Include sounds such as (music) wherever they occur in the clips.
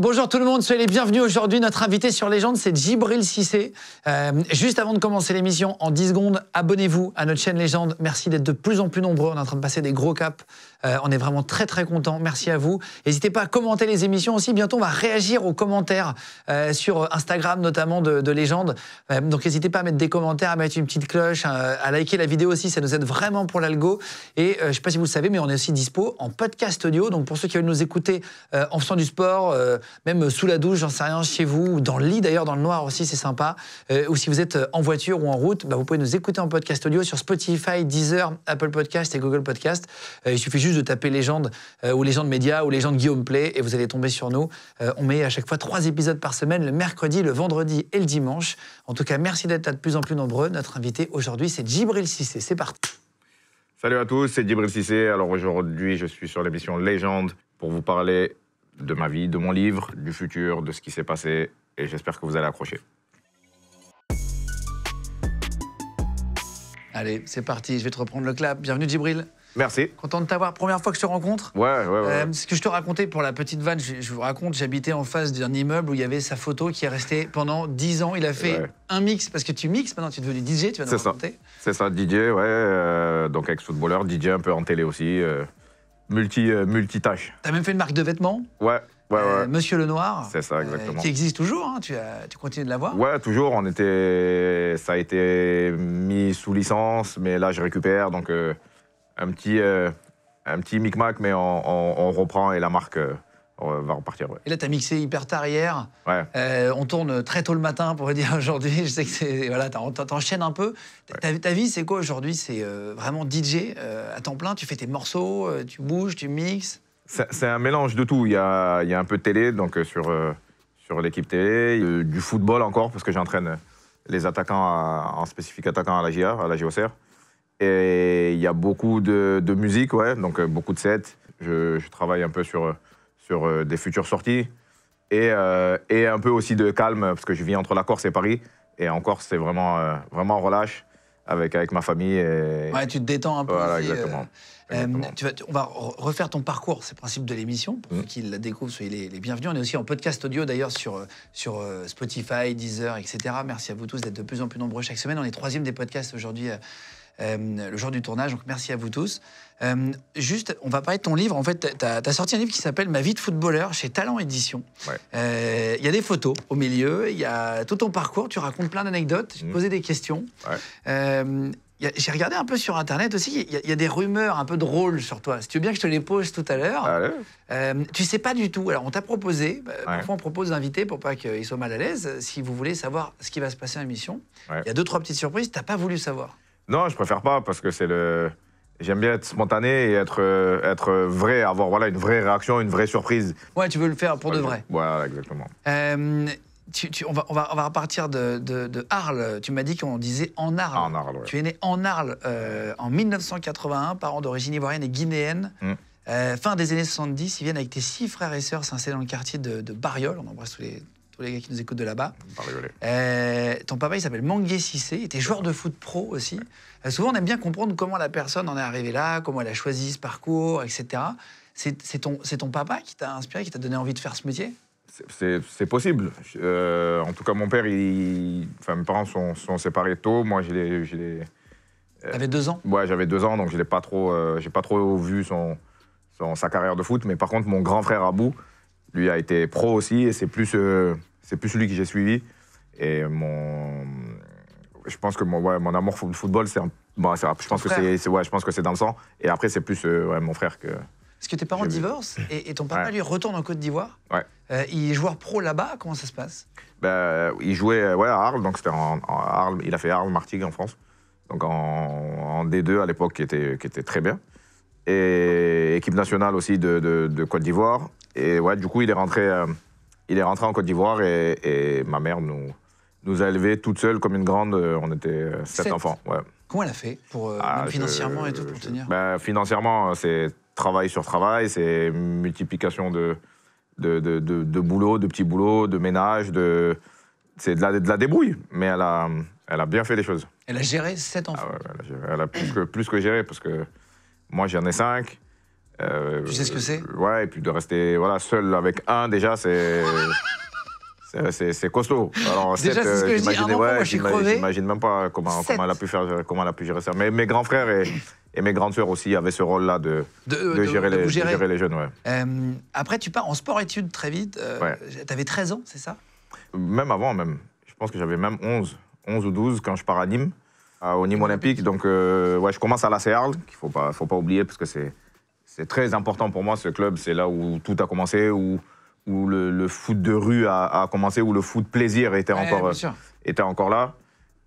Bonjour tout le monde, soyez les bienvenus. Aujourd'hui, notre invité sur Légende, c'est Djibril Cissé. Euh, juste avant de commencer l'émission, en 10 secondes, abonnez-vous à notre chaîne Légende. Merci d'être de plus en plus nombreux. On est en train de passer des gros caps. Euh, on est vraiment très très content. Merci à vous. N'hésitez pas à commenter les émissions aussi. Bientôt, on va réagir aux commentaires euh, sur Instagram, notamment de, Légende. Euh, donc n'hésitez pas à mettre des commentaires, à mettre une petite cloche, à liker la vidéo aussi. Ça nous aide vraiment pour l'algo. Et je ne sais pas si vous le savez, mais on est aussi dispo en podcast audio. Donc pour ceux qui veulent nous écouter en faisant du sport, même sous la douche, j'en sais rien, chez vous, ou dans le lit d'ailleurs, dans le noir aussi, c'est sympa. ou si vous êtes en voiture ou en route, bah, vous pouvez nous écouter en podcast audio sur Spotify, Deezer, Apple Podcast et Google Podcast. il suffit juste de taper légende euh, ou légende média ou légende Guillaume Play et vous allez tomber sur nous. Euh, on met à chaque fois trois épisodes par semaine, le mercredi, le vendredi et le dimanche. En tout cas, merci d'être de plus en plus nombreux. Notre invité aujourd'hui, c'est Djibril Sissé. C'est parti. Salut à tous, c'est Djibril Sissé. Alors aujourd'hui, je suis sur l'émission Légende pour vous parler de ma vie, de mon livre, du futur, de ce qui s'est passé et j'espère que vous allez accrocher. Allez, c'est parti, je vais te reprendre le clap. Bienvenue Djibril. Merci. Content de t'avoir. Première fois que je te rencontre. Ouais, ouais, ouais. Euh, ce que je te racontais pour la petite vanne, je, vous raconte, j'habitais en face d'un immeuble où il y avait sa photo qui est restée pendant 10 ans. Il a fait un mix, parce que tu mixes maintenant, tu es devenu DJ, tu vas nous C'est ça, DJ, ouais. Euh, donc ex-footballeur, DJ un peu en télé aussi. Euh, multi, euh, Tu as même fait une marque de vêtements Ouais. Ouais, ouais. Monsieur Lenoir. C'est ça, exactement. qui existe toujours, hein, tu, tu, continues de l'avoir Ouais, toujours. On était, ça a été mis sous licence, mais là, je récupère. Donc, un petit, euh, un petit micmac, mais on, reprend et la marque euh, va repartir. Et là, tu as mixé hyper tard hier. Euh, on tourne très tôt le matin, pour dire aujourd'hui. Je sais que c'est. Voilà, t'enchaînes un peu. Ta- vie, c'est quoi aujourd'hui C'est vraiment DJ à temps plein. Tu fais tes morceaux, tu bouges, tu mixes. C'est un mélange de tout. Il y a, y a un peu de télé, donc sur, sur l'équipe télé, du football encore, parce que j'entraîne les attaquants, en spécifique attaquants à la GIA, à la JOCR. Et il y a beaucoup de, musique, ouais, donc euh, beaucoup de sets. Je, travaille un peu sur, sur euh, des futures sorties. Et, euh, et, un peu aussi de calme, parce que je vis entre la Corse et Paris. Et en Corse, c'est vraiment, vraiment relâche avec, avec ma famille. Ouais, tu te détends un peu. Voilà, exactement. on va refaire ton parcours, c'est le principe de l'émission. Pour mmh. ceux qui la découvrent, soyez les, bienvenus. On est aussi en podcast audio d'ailleurs sur, sur Spotify, Deezer, etc. Merci à vous tous d'être de plus en plus nombreux chaque semaine. On est troisième des podcasts aujourd'hui. Euh, le jour du tournage. Donc merci à vous tous. Euh, juste, on va parler de ton livre. En fait, tu as, sorti un livre qui s'appelle Ma vie de footballeur chez Talent Édition. Euh, il ouais. y a des photos au milieu, il y a tout ton parcours, tu racontes plein d'anecdotes, tu te mm. posais des questions. Ouais. J'ai regardé un peu sur Internet aussi, il y, a des rumeurs un peu drôles sur toi. Si tu veux bien que je te les pose tout à l'heure. Euh, tu sais pas du tout. Alors, on t'a proposé, bah, parfois on propose d'inviter pour pas qu'ils soient mal à l'aise, si vous voulez savoir ce qui va se passer en émission. Il y a deux, trois petites surprises, t'as pas voulu savoir. Non, je préfère pas parce que c'est le. J'aime bien être spontané et être, euh, être vrai, avoir voilà, une vraie réaction, une vraie surprise. Ouais, tu veux le faire pour de vrai. Voilà, exactement. Euh, on, va, on, va, on, va, repartir de, de, Arles. Tu m'as dit qu'on disait en Arles. en Arles Tu es né en Arles euh, en 1981, parents d'origine ivoirienne et guinéenne. Mm. fin des années 70, ils viennent avec tes six frères et sœurs s'installer dans le quartier de, de Bariol, on embrasse tous les, les gars qui nous écoutent de là-bas. Euh, ton papa, il s'appelle Mangué Sissé, il était joueur de foot pro aussi. Euh, souvent, on aime bien comprendre comment la personne en est arrivée là, comment elle a choisi ce parcours, etc. C'est ton, ton papa qui t'a inspiré, qui t'a donné envie de faire ce métier c'est possible. Euh, en tout cas, mon père, il, enfin, mes parents sont, sont, séparés tôt. Moi, je l'ai. T'avais deux ans Ouais, j'avais deux ans, donc je n'ai pas, trop, pas trop vu son, sa carrière de foot. Mais par contre, mon grand frère Abou, lui, a été pro aussi, et c'est plus. C'est plus celui que j'ai suivi. Et mon. Je pense que mon, amour pour le football, c'est un... bon, je, pense que c'est, ouais, je pense que c'est dans le sang. Et après, c'est plus euh, mon frère que. Est-ce que tes parents divorcent et, et, ton papa, lui, retourne en Côte d'Ivoire. Ouais. Euh, il est joueur pro là-bas, comment ça se passe ben, Il jouait ouais, à Arles, donc c'était en, Arles. Il a fait Arles, Martigues en France. Donc en, D2 à l'époque, qui était, qui était très bien. Et équipe nationale aussi de, Côte d'Ivoire. Et ouais, du coup, il est rentré. Euh, il est rentré en Côte d'Ivoire et, ma mère nous, nous a élevés toute seule comme une grande. Euh, on était euh, sept, enfants. Comment elle a fait pour euh, ah, financièrement et tout pour tenir bah, Financièrement, c'est travail sur travail, c'est multiplication de de, de, boulot, de petits boulots, de ménage, de c'est de la, de la débrouille. Mais elle a, elle a bien fait les choses. Elle a géré sept ah enfants. elle, a plus que, plus que géré parce que moi j'en ai cinq. Euh, tu sais ce que c'est Ouais, et puis de rester voilà, seul avec un, déjà, c'est. C'est costaud. Alors, Déjà, c'est ce que ouais, J'imagine même pas comment, comment, elle a pu faire, comment elle a pu gérer ça. Mais mes grands frères et, et mes grandes sœurs aussi avaient ce rôle-là de, de, euh, gérer les, jeunes. Euh, après, tu pars en sport-études très vite. Euh, ouais. Tu avais 13 ans, c'est ça Même avant, même. Je pense que j'avais même 11, 11 ou 12 quand je pars à Nîmes, à, au Nîmes Olympique. Donc, ouais, je commence à la Arles, qu'il ne faut pas, faut pas oublier, parce que c'est c'est très important pour moi, ce club. C'est là où tout a commencé, où, le, foot de rue a, commencé, où le foot plaisir était, encore, euh, était encore là.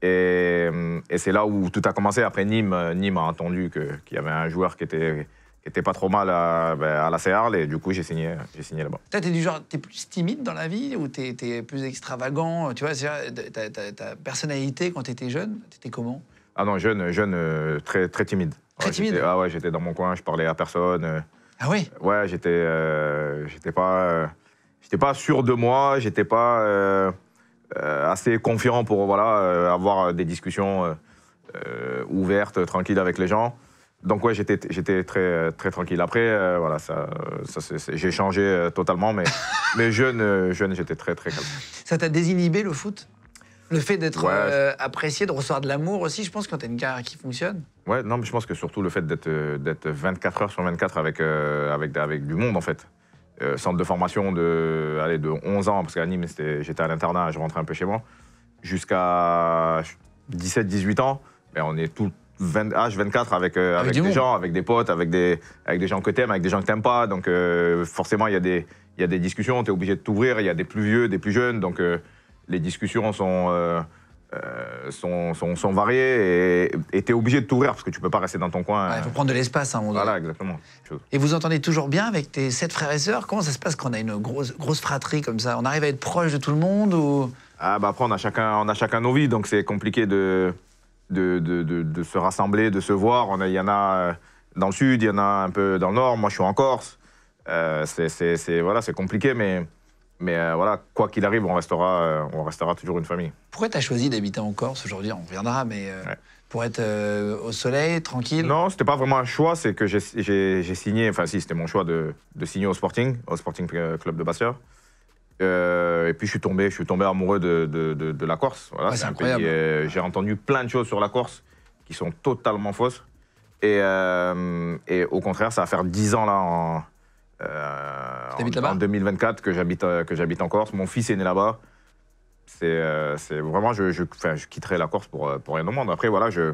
Euh, et, c'est là où tout a commencé. Après, Nîmes, euh, Nîmes a entendu qu'il y avait un joueur qui était, qui était pas trop mal à, ben, la Searle et du coup, j'ai signé, j'ai signé là-bas. Tu es du plus timide dans la vie ou tu es plus extravagant Tu vois, ta, personnalité quand tu étais jeune, tu étais comment Ah non, jeune, jeune, très, très timide. Ah ouais, j'étais dans mon coin, je parlais à personne. Euh. Ah oui Ouais, j'étais euh, j'étais pas, euh, j'étais pas sûr de moi, j'étais pas assez confiant pour voilà, avoir des discussions ouvertes, tranquilles avec les gens. Donc ouais, j'étais j'étais très très tranquille. Après voilà, ça, ça j'ai changé totalement, mais (laughs) mais jeune jeune, j'étais très très calme. Ça t'a désinhibé le foot le fait d'être euh, apprécié, de recevoir de l'amour aussi, je pense, quand t'as une carrière qui fonctionne. Ouais, non, mais je pense que surtout le fait d'être 24 euh, heures sur 24 avec, euh, avec, avec du monde, en fait. centre de formation de, allez, de 11 ans, parce qu'à Nîmes, j'étais à l'internat, je rentrais un peu chez moi, jusqu'à 17-18 ans, ben, on est tout âge 24 avec, avec, des gens, avec des potes, avec des, avec des gens que t'aimes, avec des gens que t'aimes pas. Donc forcément, il y, a des, y a des discussions, t'es obligé de t'ouvrir, il y a des plus vieux, des plus jeunes. Donc les discussions euh, euh, sont, sont, sont, variées et tu es obligé de t'ouvrir parce que tu peux pas rester dans ton coin. Il faut prendre de l'espace hein, Voilà, exactement. Et vous entendez toujours bien avec tes sept frères et sœurs Comment ça se passe quand on a une grosse, grosse fratrie comme ça On arrive à être proche de tout le monde ou... Ah bah après, on a chacun, on a chacun nos vies, donc c'est compliqué de de, de, se rassembler, de se voir. Il y en a euh, dans le sud, il y en a un peu dans le nord, moi je suis en Corse. c'est voilà, compliqué, mais mais euh, voilà, quoi qu'il arrive, on restera, euh, on restera toujours une famille. Pourquoi tu as choisi d'habiter en Corse aujourd'hui On reviendra, mais euh, pour être au soleil, tranquille Non, c'était pas vraiment un choix, c'est que j'ai signé, enfin si, c'était mon choix de, signer au Sporting, au Sporting Club de Basseur. et puis je suis tombé, je suis tombé amoureux de, la Corse. Voilà, c'est incroyable. j'ai entendu plein de choses sur la Corse qui sont totalement fausses. Et, et au contraire, ça va faire 10 ans là en euh, en, en, 2024 euh, que j'habite en Corse. Mon fils est né là-bas. C'est euh, vraiment, je, je, quitterai la Corse pour, pour rien au monde. Après, voilà, je,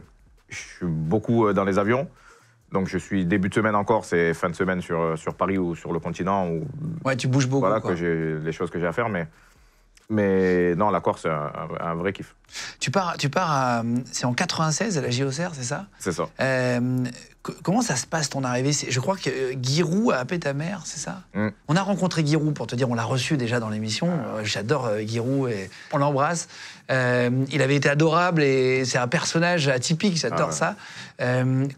je suis beaucoup dans les avions. Donc je suis début de semaine en Corse et fin de semaine sur, sur Paris ou sur le continent. Ou, ouais, tu bouges beaucoup. Voilà, les choses que j'ai à faire. Mais mais non, la Corse, c'est un, vrai kiff. Tu pars, tu pars c'est en 96 à la JOCR, c'est ça C'est ça. Euh, comment ça se passe ton arrivée Je crois que euh, Giroud a appelé ta mère, c'est ça mm. On a rencontré Giroud, pour te dire, on l'a reçu déjà dans l'émission. Ah. Euh, j'adore euh, et on l'embrasse. il avait été adorable et c'est un personnage atypique, j'adore ah ça.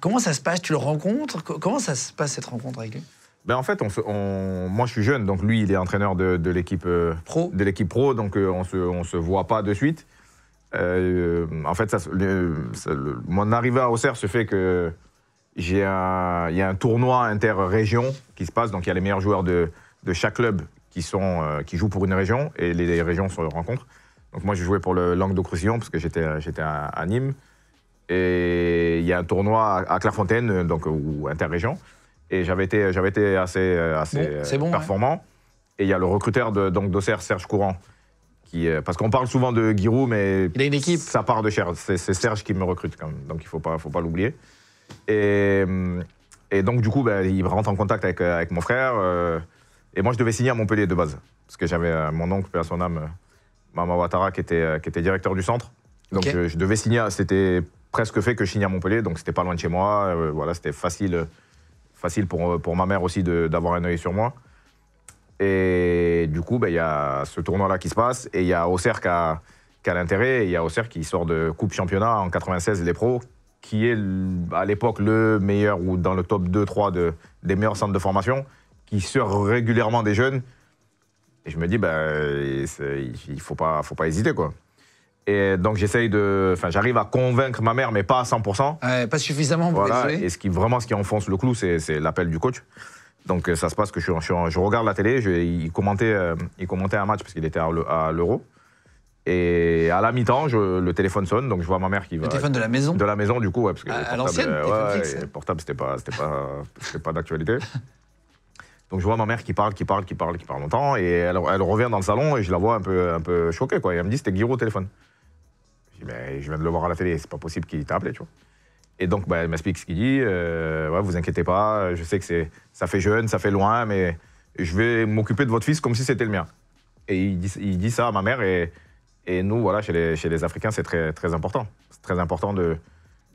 comment ça se passe Tu le rencontres Comment ça se passe cette rencontre avec lui ben en fait, moi je suis jeune, donc lui il est entraîneur de, l'équipe euh, pro. De l'équipe pro, donc euh, on se, se voit pas de suite. Euh, en fait, mon arrivée à Auxerre se fait que j'ai il y a un tournoi inter-région qui se passe, donc il y a les meilleurs joueurs de, chaque club qui jouent pour une région et les, régions se rencontrent. Donc moi je jouais pour le Languedoc-Roussillon parce que j'étais à, Nîmes et il y a un tournoi à, à Clairefontaine, donc ou inter-région. Et j'avais été, j'avais été assez, euh, assez euh, performant. Et il y a le recruteur d'Auxerre, Serge Courant. Qui, euh, parce qu'on parle souvent de Giroud, mais il a une équipe. ça part de Cher. C'est Serge qui me recrute quand même, donc il ne faut pas, faut pas l'oublier. Et, donc du coup, ben, il rentre en contact avec, avec mon frère. et moi, je devais signer à Montpellier de base, parce que j'avais mon oncle, père son âme, Mama Ouattara, qui était, qui était directeur du centre. Donc je, devais signer, c'était presque fait que je signais à Montpellier, donc c'était pas loin de chez moi. voilà, c'était facile facile pour, euh, pour ma mère aussi d'avoir un œil sur moi. Et du coup, ben, il y a ce tournoi-là qui se passe et il y a Auxerre qui a, l'intérêt. Il y a Auxerre qui sort de Coupe Championnat en 96, les pros, qui est à l'époque le meilleur ou dans le top 2-3 de, des meilleurs centres de formation, qui sort régulièrement des jeunes. Et je me dis, ben, il ne faut pas, faut pas hésiter. quoi. Et donc j'essaye de, enfin j'arrive à convaincre ma mère, mais pas à 100%. Ouais, pas suffisamment pour voilà. Et ce qui vraiment ce qui enfonce le clou, c'est l'appel du coach. Donc euh, ça se passe que je, regarde la télé, il, commentait, euh, il commentait un match parce qu'il était à l'Euro. Et à la mi-temps, le téléphone sonne, donc je vois ma mère qui va. Le téléphone de la maison De la maison, du coup, ouais, parce que. À l'ancienne euh, ouais, portable, c'était pas, pas, pas d'actualité. (laughs) Donc je vois ma mère qui parle, qui parle, qui parle, qui parle longtemps, et elle, elle, revient dans le salon et je la vois un peu, un peu choquée, quoi. Et elle me dit, c'était Guiraud au téléphone. Je je viens de le voir à la télé, c'est pas possible qu'il t'a appelé, tu Et donc, il bah, m'explique ce qu'il dit. Euh, ouais, vous inquiétez pas, euh, je sais que c'est, ça fait jeune, ça fait loin, mais je vais m'occuper de votre fils comme si c'était le mien. Et il dit, ça à ma mère. Et, et nous, voilà, chez les, chez les Africains, c'est très, très important. C'est très important de,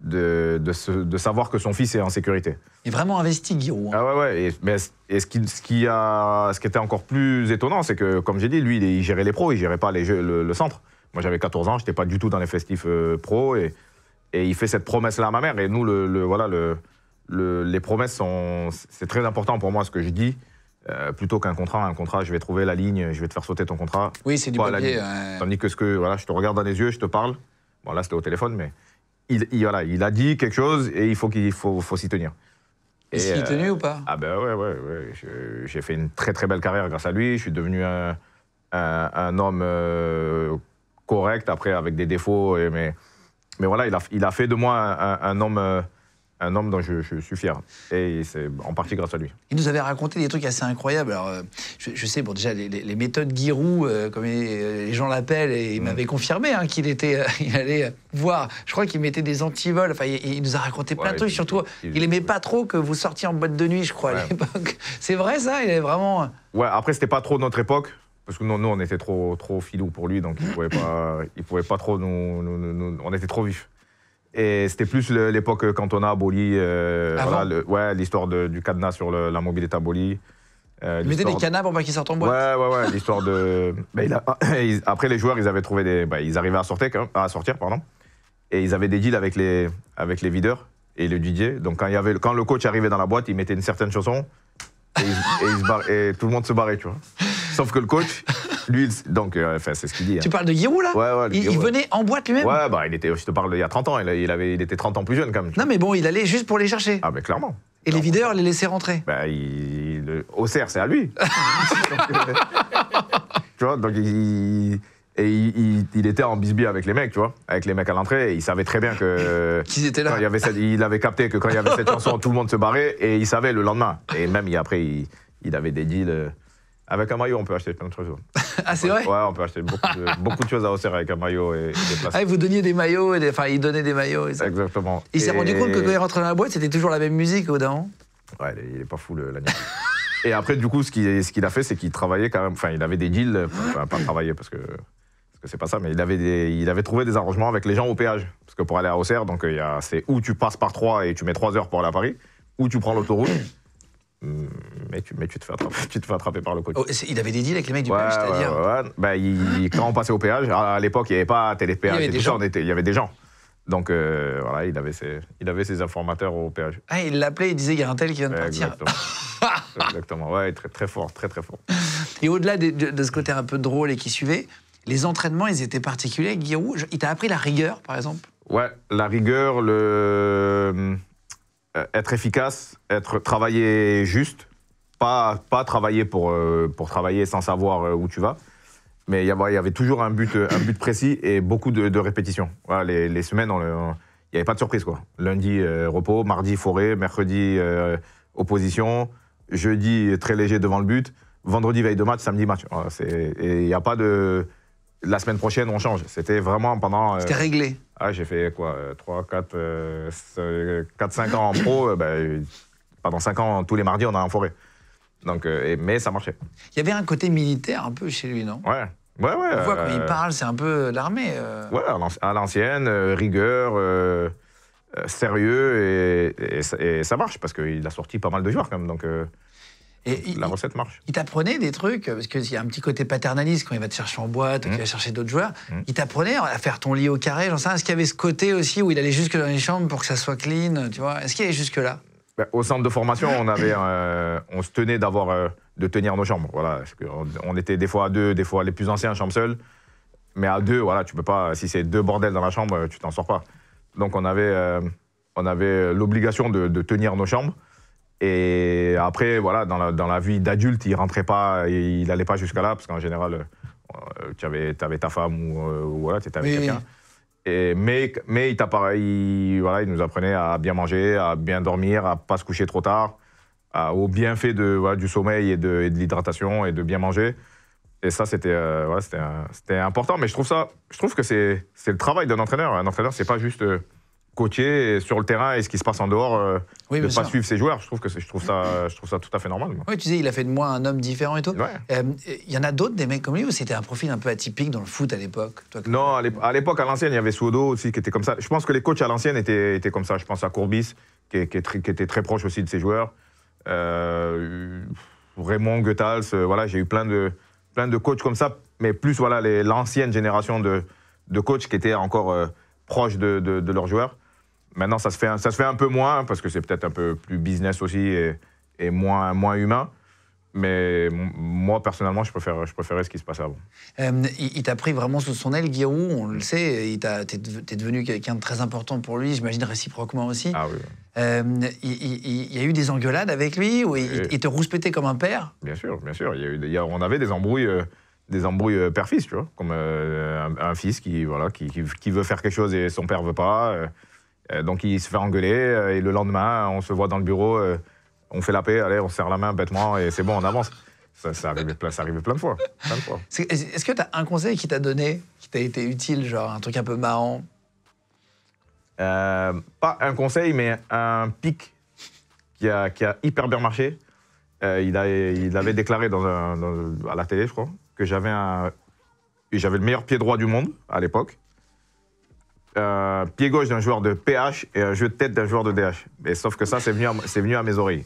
de, de, savoir que son fils est en sécurité. Il est vraiment investi, Guillaume. Hein. Ah ouais, ouais. Et, mais, ce, qui, ce, qui a, ce qui était encore plus étonnant, c'est que, comme j'ai dit, lui, il, gérait les pros, il gérait pas les le centre. Moi, j'avais 14 ans, je n'étais pas du tout dans les festifs euh, pro. Et, et il fait cette promesse-là à ma mère. Et nous, le, voilà, le, les promesses, sont, c'est très important pour moi ce que je dis. Euh, plutôt qu'un contrat, un contrat, je vais trouver la ligne, je vais te faire sauter ton contrat. Oui, c'est du papier. Tandis que ce que, voilà, je te regarde dans les yeux, je te parle. Bon, là, c'était au téléphone, mais il, voilà, il a dit quelque chose et il faut qu'il faut, s'y tenir. Et s'y euh, tenu ou pas Ah ben ouais, ouais, J'ai fait une très très belle carrière grâce à lui. Je suis devenu un, un, un homme euh, correct, après avec des défauts. mais, mais voilà, il a, il a fait de moi un, homme euh, un homme dont je, suis fier. Et c'est en partie grâce à lui. Il nous avait raconté des trucs assez incroyables. Alors, euh, je, sais, bon, déjà, les, méthodes Giroud, euh, comme les, gens l'appellent, et il mm. m'avait confirmé hein, qu'il était, (laughs) il allait voir. Je crois qu'il mettait des antivols. Enfin, il, nous a raconté plein de trucs. Surtout, il, aimait pas trop que vous sortiez en boîte de nuit, je crois, à l'époque. (laughs) C'est vrai, ça Il est vraiment. Ouais, après, c'était pas trop notre époque. Parce que nous, nous on était trop, trop filous pour lui, donc il pouvait, pas, pouvait pas trop nous, On était trop vifs. Et c'était plus l'époque quand on a aboli euh, l'histoire du cadenas sur la mobilité abolie. Euh, il des cadenas pour pas qu'ils sortent en boîte. Ouais, ouais, ouais. L'histoire de. (laughs) Ben, (coughs) après, les joueurs, ils avaient trouvé des. Ben, ils arrivaient à sortir, à sortir, pardon. Et ils avaient des deals avec les, avec les videurs et le DJ. Donc, quand, il y avait... quand le coach arrivait dans la boîte, il mettait une certaine chanson. Et, tout le monde se barrait, tu vois. Sauf que le coach, lui, donc, euh, enfin, c'est ce qu'il dit. Hein. Tu parles de Giroud là Ouais, ouais, il, venait en boîte lui-même Ouais, bah, il était, je te parle il y a 30 ans, il, il avait, il était 30 ans plus jeune quand même. Non, mais bon, il allait juste pour les chercher. Ah, mais clairement. Et les videurs les laissaient rentrer. Bah, il, le- c'est à lui. (laughs) tu vois, donc il, et il, était en bisbille avec les mecs, tu vois, avec les mecs à l'entrée. Il savait très bien que. (laughs) Qu'ils étaient là. il, avait il avait capté que quand il y avait cette chanson, tout le monde se barrait et il savait le lendemain. Et même après, il, avait des deals. Euh, avec un maillot, on peut acheter plein de choses. (laughs) ah, c'est vrai Ouais, on peut acheter beaucoup de, (laughs) choses à hausser avec un maillot et, des Ah, vous donniez des maillots, et enfin, il donnait des maillots. Et ça. Exactement. Il s'est rendu compte que quand il rentrait dans la boîte, c'était toujours la même musique, Odin Ouais, il est, pas fou, l'animal. et après, du coup, ce qu'il ce qu'il a fait, c'est qu'il travaillait quand même. Enfin, il avait des deals, enfin, pas travailler parce que parce que c'est pas ça, mais il avait, il avait trouvé des arrangements avec les gens au péage. Parce que pour aller à Auxerre, donc euh, il y a, c'est ou tu passes par 3 et tu mets 3 heures pour aller à Paris, ou tu prends l'autoroute. (coughs) Hmm, mais tu, mais tu, te fais attraper, (laughs) tu te fais attraper par le côté oh, il avait des deals avec les mecs du péage, c'est-à-dire ben, quand on passait au péage, à l'époque, il n'y avait pas télépéage, il y avait, des gens. il y avait des gens. Donc euh, voilà, il avait, ses, il avait ses informateurs au péage. Ah, il l'appelait, il disait il y a un tel qui vient de partir. (laughs) Exactement, ouais, très, très fort, très très fort. Et au-delà de, ce côté un peu drôle et qui suivait, les entraînements, ils étaient particuliers. Guirou, il t'a appris la rigueur, par exemple Ouais, la rigueur, euh, être efficace, être travailler juste, pas, pas travailler pour, euh, pour travailler sans savoir euh, où tu vas. Mais il y avait toujours un but, un but précis et beaucoup de, répétitions. les, les, semaines, il n'y avait pas de surprise. Quoi. Lundi, repos, mardi, forêt, mercredi, opposition, jeudi, très léger devant le but, vendredi, veille de match, samedi, match. il n'y a pas de la semaine prochaine, on change. C'était vraiment pendant. Euh, C'était réglé. Ah, j'ai fait quoi 3, 4, 4 5 ans en pro. Euh, ben, pendant 5 ans, tous les mardis, on est en forêt. Donc, euh, et, mais ça marchait. Il y avait un côté militaire un peu chez lui, non Ouais. Ouais, ouais. On voit quand il parle, c'est un peu l'armée. Ouais, à l'ancienne, rigueur. sérieux et, ça marche parce qu'il a sorti pas mal de joueurs quand même. Donc, et la recette marche. Il t'apprenait des trucs, euh, parce qu'il y a un petit côté paternaliste quand il va te chercher en boîte, quand il mmh. va chercher d'autres joueurs. Mmh. Il t'apprenait à faire ton lit au carré, j'en sais Est-ce qu'il y avait ce côté aussi où il allait jusque dans les chambres pour que ça soit clean, tu vois Est-ce qu'il allait jusque-là ben, Au centre de formation, on, avait, euh, on se tenait d'avoir, euh, de tenir nos chambres. Voilà, parce on, était des fois à deux, des fois les plus anciens, chambre seule. Mais à deux, voilà, tu peux pas, si c'est deux bordels dans la chambre, tu t'en sors pas. Donc on avait, on avait l'obligation de tenir nos chambres. Et après, voilà, dans la, dans la vie d'adulte, il rentrait pas, il n'allait pas jusqu'à là, parce qu'en général, euh, tu avais, avais, ta femme ou, euh, voilà, tu étais avec quelqu'un. Mais, mais il, il, voilà, il nous apprenait à bien manger, à bien dormir, à pas se coucher trop tard, au bienfait de, voilà, du sommeil et de, de l'hydratation et de bien manger. Et ça, c'était euh, c'était important. Mais je trouve, ça, je trouve que c'est le travail d'un entraîneur. Un entraîneur, c'est pas juste coacher sur le terrain et ce qui se passe en dehors, euh, de ne pas suivre ses joueurs. Je trouve, que je, trouve ça, je trouve ça tout à fait normal. tu sais il a fait de moi un homme différent et tout. Euh, il y en a d'autres, des mecs comme lui, ou c'était un profil un peu atypique dans le foot à l'époque Non, à l'époque, à l'ancienne, il y avait sodo aussi qui était comme ça. Je pense que les coachs à l'ancienne étaient, étaient, comme ça. Je pense à Courbis, qui, était très proche aussi de ses joueurs. Euh, Raymond Goethals, voilà, j'ai eu plein de, plein de coachs comme ça, mais plus voilà l'ancienne génération de, de coachs qui étaient encore proches de, de leurs joueurs. Maintenant, ça se, fait, ça se fait un peu moins, parce que c'est peut-être un peu plus business aussi et, moins, moins humain. Mais moi, personnellement, je, préfère, je préférais ce qui se passait avant. Euh, il t'a pris vraiment sous son aile, Guillaume, on le sait. T'es es devenu quelqu'un de très important pour lui, j'imagine réciproquement aussi. Ah oui. Euh, il, y a eu des engueulades avec lui ou il, te rouspétait comme un père Bien sûr, bien sûr. Il y a eu, on avait des embrouilles, euh, des embrouilles père-fils, tu vois. Comme un, fils qui, voilà, qui, qui, veut faire quelque chose et son père veut pas. Euh, donc il se fait engueuler euh, et le lendemain, on se voit dans le bureau, euh, on fait la paix, allez, on serre la main bêtement et c'est bon, on avance. Ça, ça arrivait plein, ça plein de fois. Est-ce que tu as un conseil qui t'a donné, qui t'a été utile, genre un truc un peu marrant Pas un conseil, mais un pic qui a, hyper bien marché. il, a, il, avait déclaré dans à la télé, je crois, que j'avais le meilleur pied droit du monde à l'époque. Euh, pied gauche d'un joueur de PH et un jeu de tête d'un joueur de DH. Mais sauf que ça, c'est venu, à, venu à mes oreilles.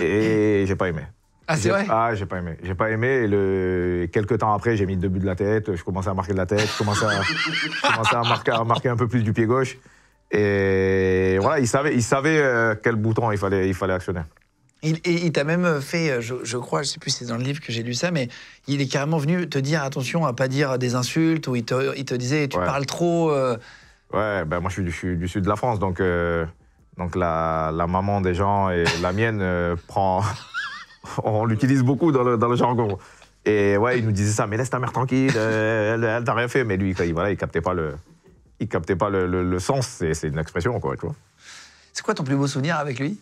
Et j'ai pas aimé. Ah, c'est vrai Ah, j'ai pas aimé. J'ai pas aimé. Et le... Quelques temps après, j'ai mis deux buts de la tête. Je commençais à marquer de la tête. Je commençais à, marquer, un peu plus du pied gauche. Et voilà, il savait, il savait euh, quel bouton il fallait, il fallait actionner. Il, t'a même fait, euh, je, crois, je sais plus si c'est dans le livre que j'ai lu ça, mais il est carrément venu te dire attention à pas dire des insultes, ou il te, disait tu parles trop. Euh. Ouais, ben moi je suis, du, sud de la France, donc, euh, donc la, maman des gens et la mienne (laughs) prend. (laughs) on l'utilise beaucoup dans le, dans jargon. Et ouais, il nous disait ça, mais laisse ta mère tranquille, elle, t'a rien fait. Mais lui, il, voilà, il captait pas le, il captait pas le, le sens, c'est une expression, quoi, tu vois. C'est quoi ton plus beau souvenir avec lui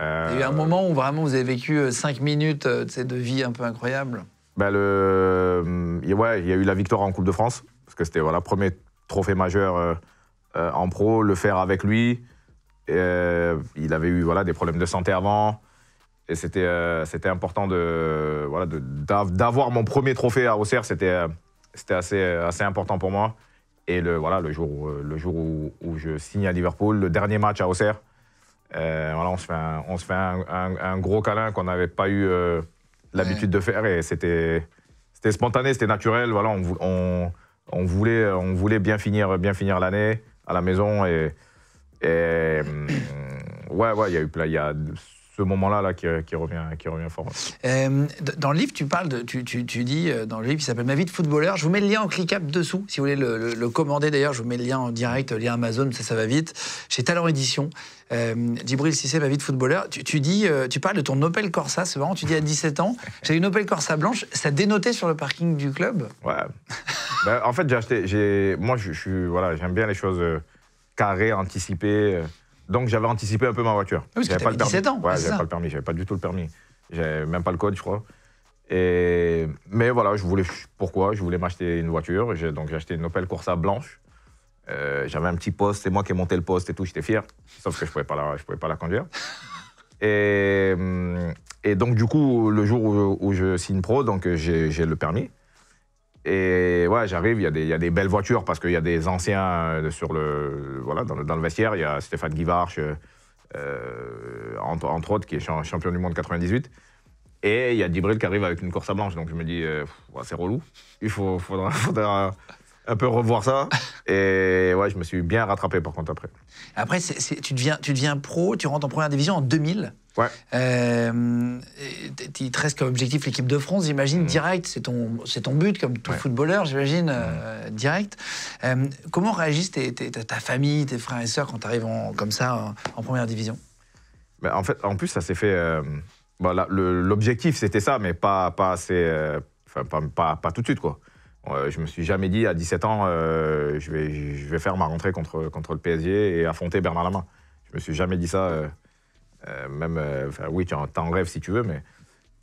euh, il y a eu un moment où vraiment vous avez vécu 5 euh, minutes euh, de vie un peu incroyable bah, le... Ouais, il y a eu la victoire en Coupe de France, parce que c'était voilà, premier trophée majeur en pro, le faire avec lui. il avait eu voilà, des problèmes de santé avant. Et c'était c'était important de, voilà, d'avoir mon premier trophée à Auxerre, c'était, c'était assez, assez important pour moi. Et le, voilà, le jour, le jour où, je signe à Liverpool, le dernier match à Auxerre, euh, on se fait un, gros câlin qu'on n'avait pas eu euh, l'habitude de faire et c'était c'était spontané, c'était naturel. Voilà, on, voulait on voulait bien finir bien finir l'année à la maison et, mm, ouais ouais il y a eu ce moment-là là, euh, qui, revient, qui revient fort. Euh, dans le livre, tu parles, de, tu, dis, euh, dans le livre qui s'appelle Ma vie de footballeur, je vous mets le lien en cliquable dessous, si vous voulez le, commander d'ailleurs, je vous mets le lien en direct, le lien Amazon, ça, ça va vite, chez Talent Édition. Djibril Sissé, ma vie de footballeur, tu, tu dis, tu parles de ton Opel Corsa, c'est marrant, tu dis à 17 ans, (laughs) j'ai une Opel Corsa blanche, ça dénotait sur le parking du club Ouais. (laughs) Ben, en fait, j'ai acheté, moi je, voilà, j'aime bien les choses carrées, anticipées. Donc j'avais anticipé un peu ma voiture. Ah pas le permis. Ouais, j'avais pas le permis, j'avais pas du tout le permis. J'avais même pas le code, je crois. Et... Mais voilà, je voulais. Pourquoi Je voulais m'acheter une voiture. Donc j'ai acheté une Opel Corsa blanche. Euh, j'avais un petit poste, c'est moi qui ai monté le poste et tout, j'étais fier. Sauf que je pouvais pas la, je pouvais pas la conduire. (laughs) et, hum, et donc du coup, le jour où, où je signe pro, donc j'ai le permis. Et ouais, j'arrive, il y, y, a des belles voitures parce qu'il y a des anciens euh, sur le, voilà, dans, le, vestiaire. Il y a Stéphane Guivarch, euh, euh, entre, autres, qui est champion du monde 98. Et il y a Dibril qui arrive avec une à blanche. Donc je me dis, c'est relou. Il faut, (laughs) faudra, un peu revoir ça. Et ouais, je me suis bien rattrapé par contre après. Après, tu, deviens, tu deviens pro, tu rentres en première division en 2000. Ouais. Euh, il te reste comme objectif l'équipe de France, j'imagine, mmh. direct. C'est ton, c'est ton but, comme tout footballeur, j'imagine, euh, mmh. direct. Euh, comment réagissent ta famille, tes frères et sœurs quand tu arrives comme ça en, première division En fait, en plus, ça s'est fait. Voilà, euh, l'objectif, c'était ça, mais pas, pas assez. Enfin, pas, pas, pas, tout de suite, quoi. Je me suis jamais dit à 17 ans, je, vais, je vais faire ma rentrée contre, contre le PSG et affronter Bernard Lama. Je me suis jamais dit ça. Euh, même, euh, oui, tu en, rêves si tu veux, mais.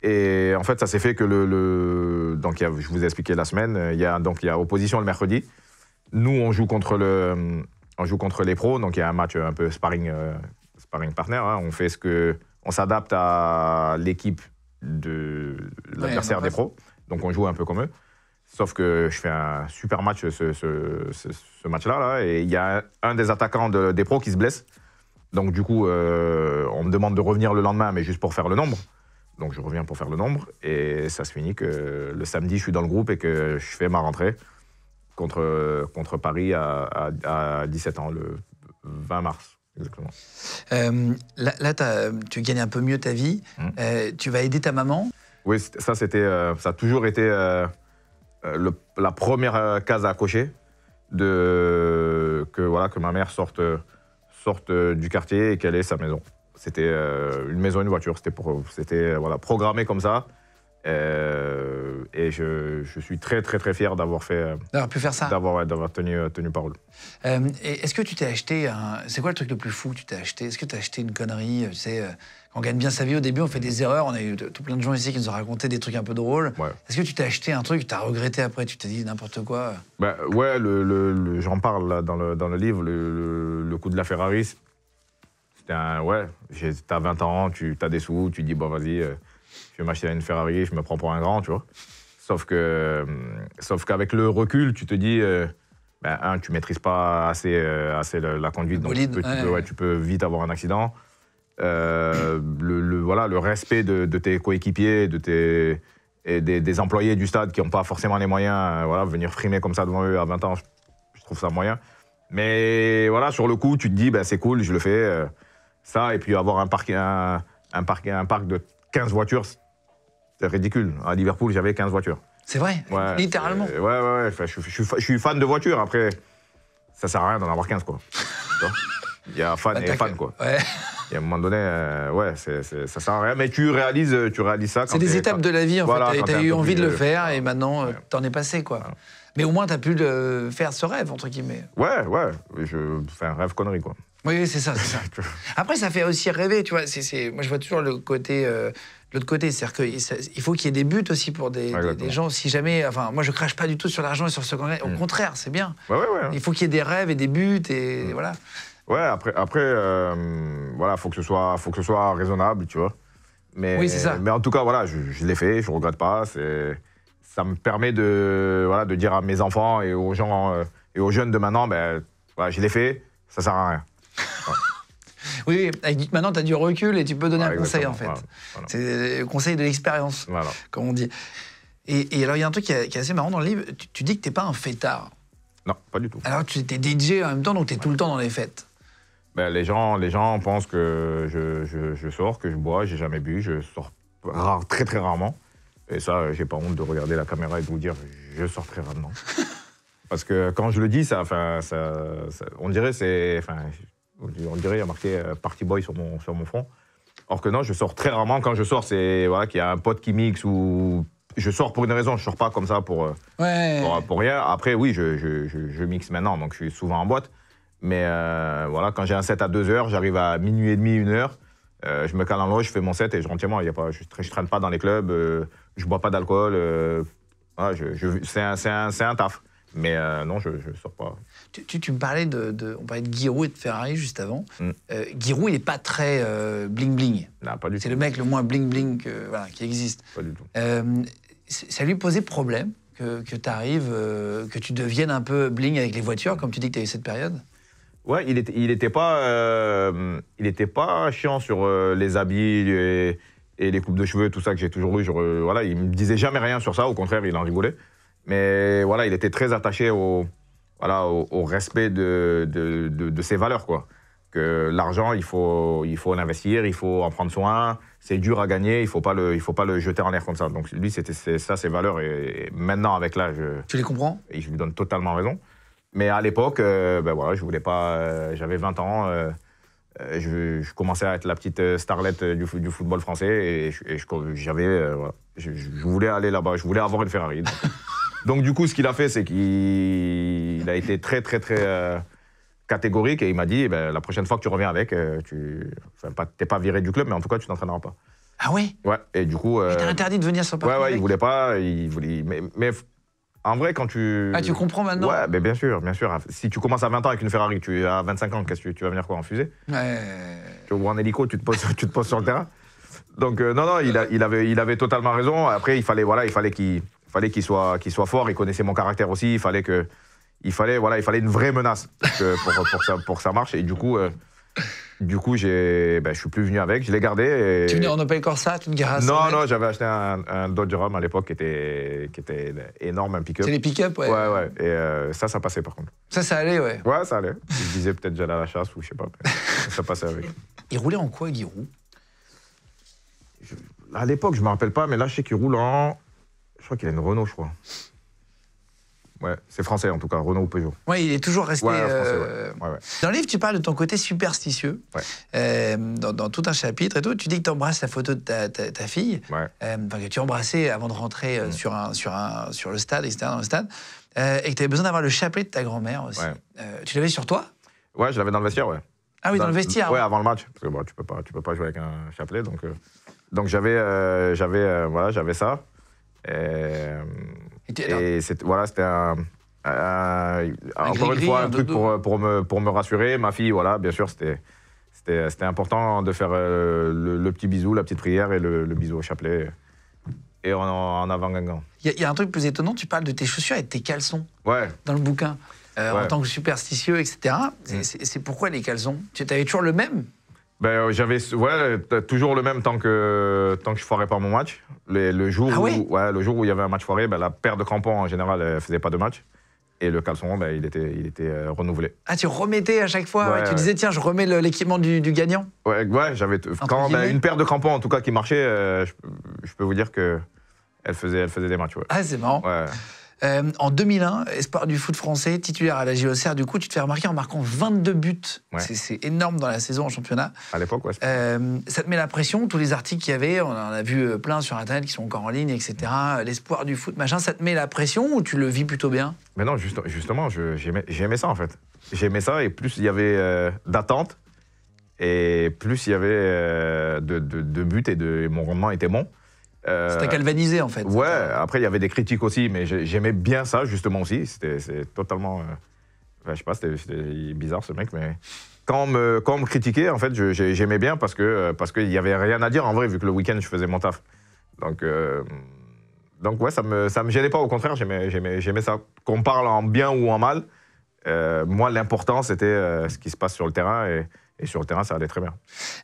Et en fait, ça s'est fait que le. Donc, je vous ai expliqué la semaine, euh, il y a, donc, il y a opposition le mercredi. Nous, on joue contre, le, on joue contre les pros, donc il y a un match un peu sparring, sparring partner. Hein. On fait ce que. On s'adapte à l'équipe de l'adversaire des pros. Donc, on joue un peu comme eux. Sauf que je fais un super match ce, match-là, là, et il y a un des attaquants des pros qui se blesse. Donc du coup, euh, on me demande de revenir le lendemain, mais juste pour faire le nombre. Donc je reviens pour faire le nombre, et ça se finit que le samedi, je suis dans le groupe et que je fais ma rentrée contre, contre Paris à, 17 ans, le 20 mars. Exactement. Euh, là, tu gagnes un peu mieux ta vie. Hum. Euh, tu vas aider ta maman Oui, ça, c'était, ça a toujours été la première case à cocher de, que, voilà, que ma mère sorte sorte euh, du quartier et qu'elle est sa maison. C'était euh, une maison, une voiture. C'était euh, voilà, programmé comme ça. et je, je, suis très très très fier d'avoir fait d'avoir pu faire ça d'avoir d'avoir tenu tenu parole est-ce que tu t'es acheté un... c'est quoi le truc le plus fou que tu t'es acheté est-ce que tu as acheté une connerie tu on gagne bien sa vie au début, on fait des erreurs. On a eu tout plein de gens ici qui nous ont raconté des trucs un peu drôles. Est-ce que tu t'es acheté un truc, tu as regretté après, tu t'es dit n'importe quoi bah, Ouais, j'en parle dans, le, livre, le, coup de la Ferrari. C'était un. Ouais, t'as 20 ans, tu as des sous, tu dis bon, vas-y, euh, je vais m'acheter une Ferrari, je me prends pour un grand, tu vois. Sauf que, euh, sauf qu'avec le recul, tu te dis. Euh, bah, un, tu maîtrises pas assez, assez la, conduite, donc tu peux vite avoir un accident. Euh, le, voilà, le respect de, tes coéquipiers, de tes, et des, employés du stade qui n'ont pas forcément les moyens, euh, voilà, venir frimer comme ça devant eux à 20 ans, je, trouve ça moyen. Mais voilà, sur le coup, tu te dis, ben, c'est cool, je le fais. Euh, ça, et puis avoir un parc, un, un parc de 15 voitures, c'est ridicule. À Liverpool, j'avais 15 voitures. C'est vrai Littéralement Ouais, ouais, ouais. Je, suis fan de voitures, après, ça sert à rien d'en avoir 15, quoi. Il y a fan bah, et fan, quoi. Ouais. Et à un moment donné, euh, ouais, ça sert à rien. Mais tu réalises, euh, tu réalises ça. C'est des étapes de la vie, en voilà, fait. Tu as, eu envie de le faire et maintenant, tu euh, t'en es passé, quoi. Mais au moins, tu as pu faire ce rêve, entre guillemets. Ouais, ouais. Je fais un rêve connerie, quoi. Oui, c'est ça, ça. (laughs) Après, ça fait aussi rêver, tu vois. c'est Moi, je vois toujours le côté. L'autre côté, c'est-à-dire qu'il faut qu'il y ait des buts aussi pour des, gens. Si jamais, enfin, moi je crache pas du tout sur l'argent et sur ce qu'on Au mm. contraire, c'est bien. ouais, ouais, Il faut qu'il y ait des rêves et des buts et mm. voilà. Ouais, après, après euh, voilà, faut que, ce soit, faut que ce soit raisonnable, tu vois. Mais, oui, c'est ça. Mais en tout cas, voilà, je, l'ai fait, je ne regrette pas. Ça me permet de, voilà, de dire à mes enfants et aux, gens, euh, et aux jeunes de maintenant, ben, voilà, je l'ai fait, ça ne sert à rien. (laughs) Oui, Oui, oui, maintenant tu as du recul et tu peux donner un conseil en fait. C'est le conseil de l'expérience, comme on dit. Et, alors il y a un truc qui est, assez marrant dans le livre, tu, dis que tu n'es pas un fêtard. Non, pas du tout. Alors tu étais DJ en même temps, donc tu es tout le temps dans les fêtes ben, les, gens, les gens pensent que je, je, je sors, que je bois, j'ai jamais bu, je sors rare, très très rarement. Et ça, euh, j'ai pas honte de regarder la caméra et de vous dire, je sors très rarement. (laughs) Parce que quand je le dis, ça, enfin, ça, on dirait c'est, enfin, on dirait il y a marqué euh, Party Boy sur mon, sur mon front. Or que non, je sors très rarement. Quand je sors, c'est voilà, qu'il y a un pote qui mixe ou je sors pour une raison. Je sors pas comme ça pour, euh, pour, pour, rien. Après, oui, je, je, je mixe maintenant, donc je suis souvent en boîte. Mais euh, voilà, quand j'ai un set à 2 heures, j'arrive à minuit et demi, 1 heure. Euh, je me cale en loge, je fais mon set et je rentre chez moi. Y a pas, je, ne traîne pas dans les clubs, je euh, je bois pas d'alcool. je, c'est un, taf. Mais non, je, ne sors pas. Tu, me parlais de, de, on parlait de Giroud et de Ferrari juste avant. Mm. il n'est pas très bling-bling. pas C'est le mec le moins bling-bling qui existe. Pas du tout. ça lui posait problème que, que tu arrives, que tu deviennes un peu bling avec les voitures, comme tu dis que tu as eu cette période Ouais, il n'était était pas, euh, il était pas chiant sur euh, les habits et, les coupes de cheveux, tout ça que j'ai toujours eu. Genre, voilà, il me disait jamais rien sur ça, au contraire, il en rigolait. Mais voilà, il était très attaché au, voilà, au, respect de, ses valeurs, quoi. Que l'argent, il faut, il faut l'investir, il faut en prendre soin, c'est dur à gagner, il ne faut, pas le, il faut pas le jeter en l'air comme ça. Donc lui, c'était ça, ses valeurs, et, et maintenant, avec l'âge... Tu les comprends et Je lui donne totalement raison. Mais à l'époque, euh, ben voilà, je voulais pas. Euh, j'avais 20 ans. Euh, je, commençais à être la petite starlette du, du football français et je- j'avais. je, voulais aller là-bas. Je voulais avoir une Ferrari. Donc, (laughs) du coup, ce qu'il a fait, c'est qu'il a été très, très, très. catégorique et il m'a dit eh ben, la prochaine fois que tu reviens avec tu enfin pas t'es pas viré du club mais en tout cas tu t'entraîneras pas Ah oui ouais et du coup T'es interdit de venir sur Paris. ouais ouais il voulait pas il voulait mais, mais en vrai, quand tu. Ah, tu comprends maintenant Ouais, mais bien sûr, bien sûr. Si tu commences à 20 ans avec une Ferrari, tu à 25 ans, qu'est-ce que tu, vas venir quoi en fusée ouais. Tu ouvres un hélico, tu te poses, (laughs) tu te poses sur le terrain. Donc euh, non, non, il, avait, il avait totalement raison. Après, il fallait, voilà, il fallait qu'il fallait qu'il soit, qu'il soit fort. Il connaissait mon caractère aussi. Il fallait que, il fallait, voilà, il fallait une vraie menace pour, pour, ça marche. Et du coup, euh, du coup, ben, je ben, suis plus venu avec, je l'ai gardé. Et... Tu venais en Opel Corsa, tu me Non, non, j'avais acheté un, un, Dodge Ram à l'époque qui était, qui était énorme, un pick-up. C'était les pick-up, ouais. Ouais, Et euh, ça, ça passait par contre. Ça, ça allait, ouais. Ouais, ça allait. je disais peut-être j'allais à la chasse ou je sais pas. ça passait avec. Il roulait en quoi, Guy Roux À l'époque, je me rappelle pas, mais là, je sais qu'il roule en. Je crois qu'il a une Renault, je crois. Ouais, c'est français en tout cas, Renault ou Peugeot. Oui, il est toujours resté. Euh, dans le livre, tu parles de ton côté superstitieux. Euh, dans, tout un chapitre et tout, tu dis que tu embrasses la photo de ta, fille. Euh, que tu embrassais avant de rentrer euh, mm. sur, un, sur, un, sur le stade, etc., dans le stade. et que tu avais besoin d'avoir le chapelet de ta grand-mère aussi. tu l'avais sur toi Ouais, je l'avais dans le vestiaire, ouais. Ah oui, dans, le vestiaire Ouais, avant le match. Parce que bon, tu peux pas, tu peux pas jouer avec un chapelet. Donc, donc j'avais j'avais voilà, ça. Et et voilà, c'était un. Euh, encore une fois, un, truc pour, pour, me, pour me rassurer. Ma fille, voilà, bien sûr, c'était. C'était important de faire euh, le, petit bisou, la petite prière et le, bisou au chapelet. Et en, avant Guingamp. Il y, a un truc plus étonnant, tu parles de tes chaussures et de tes caleçons ouais. dans le bouquin. Euh, en tant que superstitieux, etc. Mm. C'est pourquoi les caleçons Tu avais toujours le même ben, euh, j'avais ouais, euh, toujours le même temps que, tant que je foirais pas mon match. le, jour ah où, ouais, le jour où il y avait un match foiré, ben, la paire de crampons en général ne faisait pas de match. Et le caleçon, ben, il était, il était euh, renouvelé. Ah, tu remettais à chaque fois Tu disais, tiens, je remets l'équipement du, gagnant Ouais, ouais j'avais. Quand une paire de crampons, en tout cas, qui marchait, je, peux vous dire que elle faisait, elle faisait des matchs. Ouais. Ah, c'est marrant. Euh, en 2001, espoir du foot français, titulaire à la JOCR, du coup, tu te fais remarquer en marquant 22 buts. C'est énorme dans la saison en championnat. À l'époque, oui. Euh, ça te met la pression, tous les articles qu'il y avait, on en a vu euh, plein sur Internet qui sont encore en ligne, etc. Mm. L'espoir du foot, machin, ça te met la pression ou tu le vis plutôt bien Mais non, justement, j'aimais ça en fait. J'aimais ça et plus il y avait d'attentes, et plus il y avait de, buts et, et mon rendement était bon. C'était euh, galvanisé en fait. Ouais, après il y avait des critiques aussi, mais j'aimais bien ça justement aussi. C'était totalement. Euh, je sais pas, c'était bizarre ce mec, mais quand on me, critiquait, en fait, j'aimais bien parce que euh, parce qu'il n'y avait rien à dire en vrai, vu que le week-end je faisais mon taf. Donc, donc ouais, ça me, ça me gênait pas, au contraire, j'aimais ça. Qu'on parle en bien ou en mal, moi l'important c'était ce qui se passe sur le terrain et. Et sur le terrain, ça allait très bien.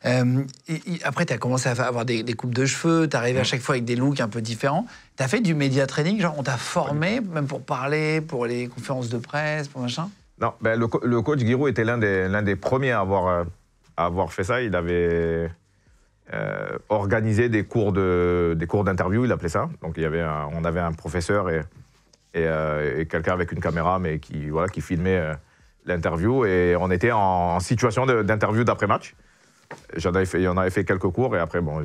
Euh, et, après, tu as commencé à avoir des, coupes de cheveux, tu arrivé à mm. chaque fois avec des looks un peu différents. Tu as fait du média training, genre on t'a formé, même pour parler, pour les conférences de presse, pour machin Non, ben, le, coach Giroud était l'un des, des premiers à avoir, euh, avoir fait ça. Il avait euh, organisé des cours d'interview, il appelait ça. Donc il y avait on avait un professeur et, et, et quelqu'un avec une caméra, mais qui, voilà, qui filmait l'interview et on était en situation d'interview d'après-match. J'en avais fait, avait fait quelques cours et après, bon,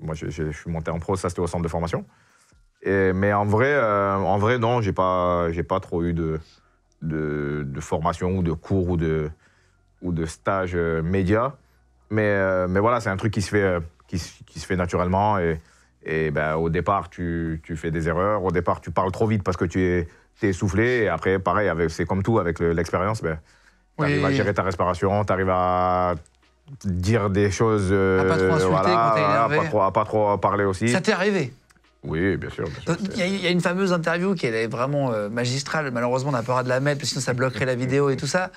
moi, je, suis monté en pro, ça c'était au centre de formation. mais en vrai, euh, en vrai, non, j'ai pas, j'ai pas trop eu de, de, formation ou de cours ou de, ou de stage euh, média. Mais, euh, mais voilà, c'est un truc qui se fait, qui, se fait naturellement et, et ben, au départ, tu, tu fais des erreurs. Au départ, tu parles trop vite parce que tu es t'es essoufflé. Et après, pareil, c'est comme tout, avec l'expérience, ben, t'arrives à gérer ta respiration, t'arrives à dire des choses. à pas trop euh, insulter À pas, pas trop parler aussi. Ça t'est arrivé oui, bien sûr. Il y, a une fameuse interview qui est vraiment euh, magistrale. Malheureusement, on a peur de la mettre, parce que sinon ça bloquerait la vidéo et tout ça.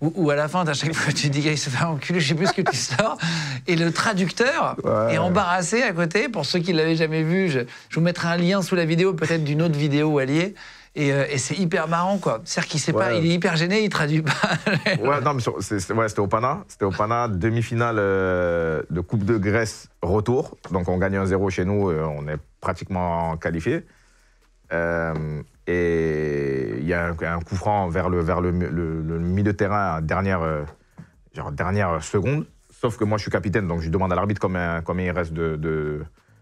Où, à la fin, à chaque fois, tu dis qu'il se fait enculer, je sais plus ce que tu sors. Et le traducteur est embarrassé à côté. Pour ceux qui ne l'avaient jamais vu, je, je, vous mettrai un lien sous la vidéo, peut-être d'une autre vidéo alliée. Euh, et, c'est hyper marrant, quoi. C'est-à-dire qu'il sait pas, il est hyper gêné, il traduit pas. (laughs) ouais, non, mais c'était au Pana. C'était au Pana, demi-finale euh, de Coupe de Grèce retour. Donc on gagne 1-0 chez nous, euh, on est pratiquement qualifié. et il y a un, coup franc vers le, vers le, milieu de terrain, dernière, dernière seconde. Sauf que moi, je suis capitaine, donc je demande à l'arbitre combien, comme il reste de, de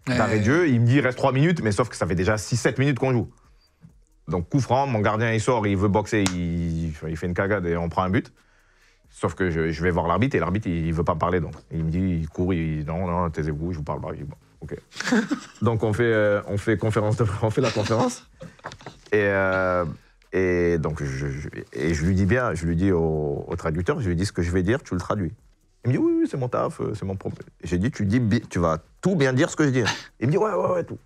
d'arrêt Dieu. Il me dit il reste 3 minutes, mais sauf que ça fait déjà 6-7 minutes qu'on joue. Donc coup franc, mon gardien il sort, il veut boxer, il, fait une cagade et on prend un but. Sauf que je, vais voir l'arbitre et l'arbitre il, ne veut pas me parler donc. Il me dit, il court, il dit non, non, taisez-vous, je vous parle pas. ok. (laughs) donc on fait, euh, on fait conférence, on fait la conférence. Et, euh, et donc je, je, et je lui dis bien, je lui dis au, au, traducteur, je lui dis ce que je vais dire, tu le traduis. Il me dit oui, oui c'est mon taf, euh, c'est mon problème. J'ai dit tu dis, tu vas tout bien dire ce que je dis. Il me dit ouais, ouais, ouais, tout.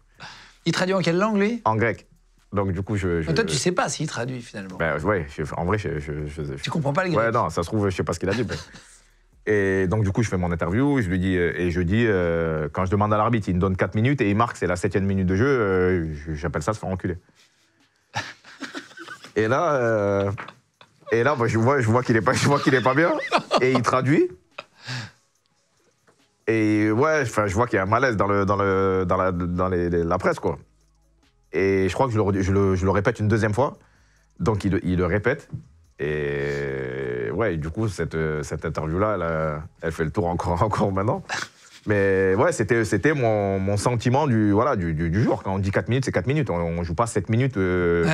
Il traduit en quelle langue lui En grec. Donc du coup, je. Mais toi, tu sais pas s'il traduit finalement. Ben, ouais, en vrai, je, Tu comprends pas le grec. Ouais, non, ça se trouve, je sais pas ce qu'il a dit. (laughs) et donc du coup, je fais mon interview, je lui dis euh, et je dis euh, quand je demande à l'arbitre, il me donne 4 minutes et il marque, c'est la septième minute de jeu. Euh, j'appelle ça se faire enculer. (laughs) et là, et là, bah, je vois, je vois qu'il est pas, je vois qu'il est pas bien et il traduit. Et ouais, je vois qu'il y a un malaise dans, le, dans, le, dans, la, dans les, la presse, quoi. Et je crois que je le, je le, répète une deuxième fois. Donc il, le répète. Et ouais, du coup, cette, cette interview-là, elle, elle, fait le tour encore, (laughs) encore maintenant. Mais ouais, c'était, mon, sentiment du, voilà, du, jour. Quand on dit 4 minutes, c'est 4 minutes. On ne joue pas 7 minutes. Euh,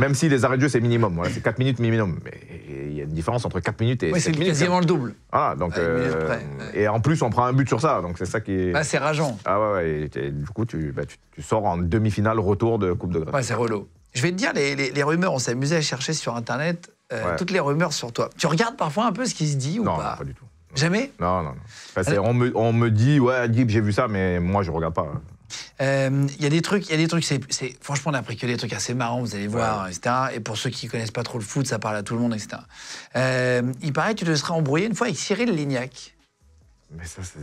même si les arrêts de jeu, c'est minimum. c'est 4 minutes minimum. Mais une différence entre 4 minutes et oui, 7 minutes. c'est quasiment le double. ah donc, euh, Et en plus, on prend un but sur ça, donc c'est ça qui est... Bah, c'est rageant. Ah ouais, ouais du coup, tu, bah, tu, sors en demi-finale retour de Coupe de Grèce. Ouais, c'est relou. Je vais te dire, les, les, rumeurs, on s'amusait à chercher sur Internet euh, toutes les rumeurs sur toi. Tu regardes parfois un peu ce qui se dit ou non, pas Non, pas du tout. Jamais Non, non, on, me, dit, ouais, Adib, j'ai vu ça, mais moi, je regarde pas. Euh, il y a des trucs, il y a des trucs. C'est franchement, on a appris que des trucs assez marrants. Vous allez voir, etc. Et pour ceux qui connaissent pas trop le foot, ça parle à tout le monde, etc. Euh, il paraît que tu te seras embrouillé une fois avec Cyril Lignac. Mais ça, c'est.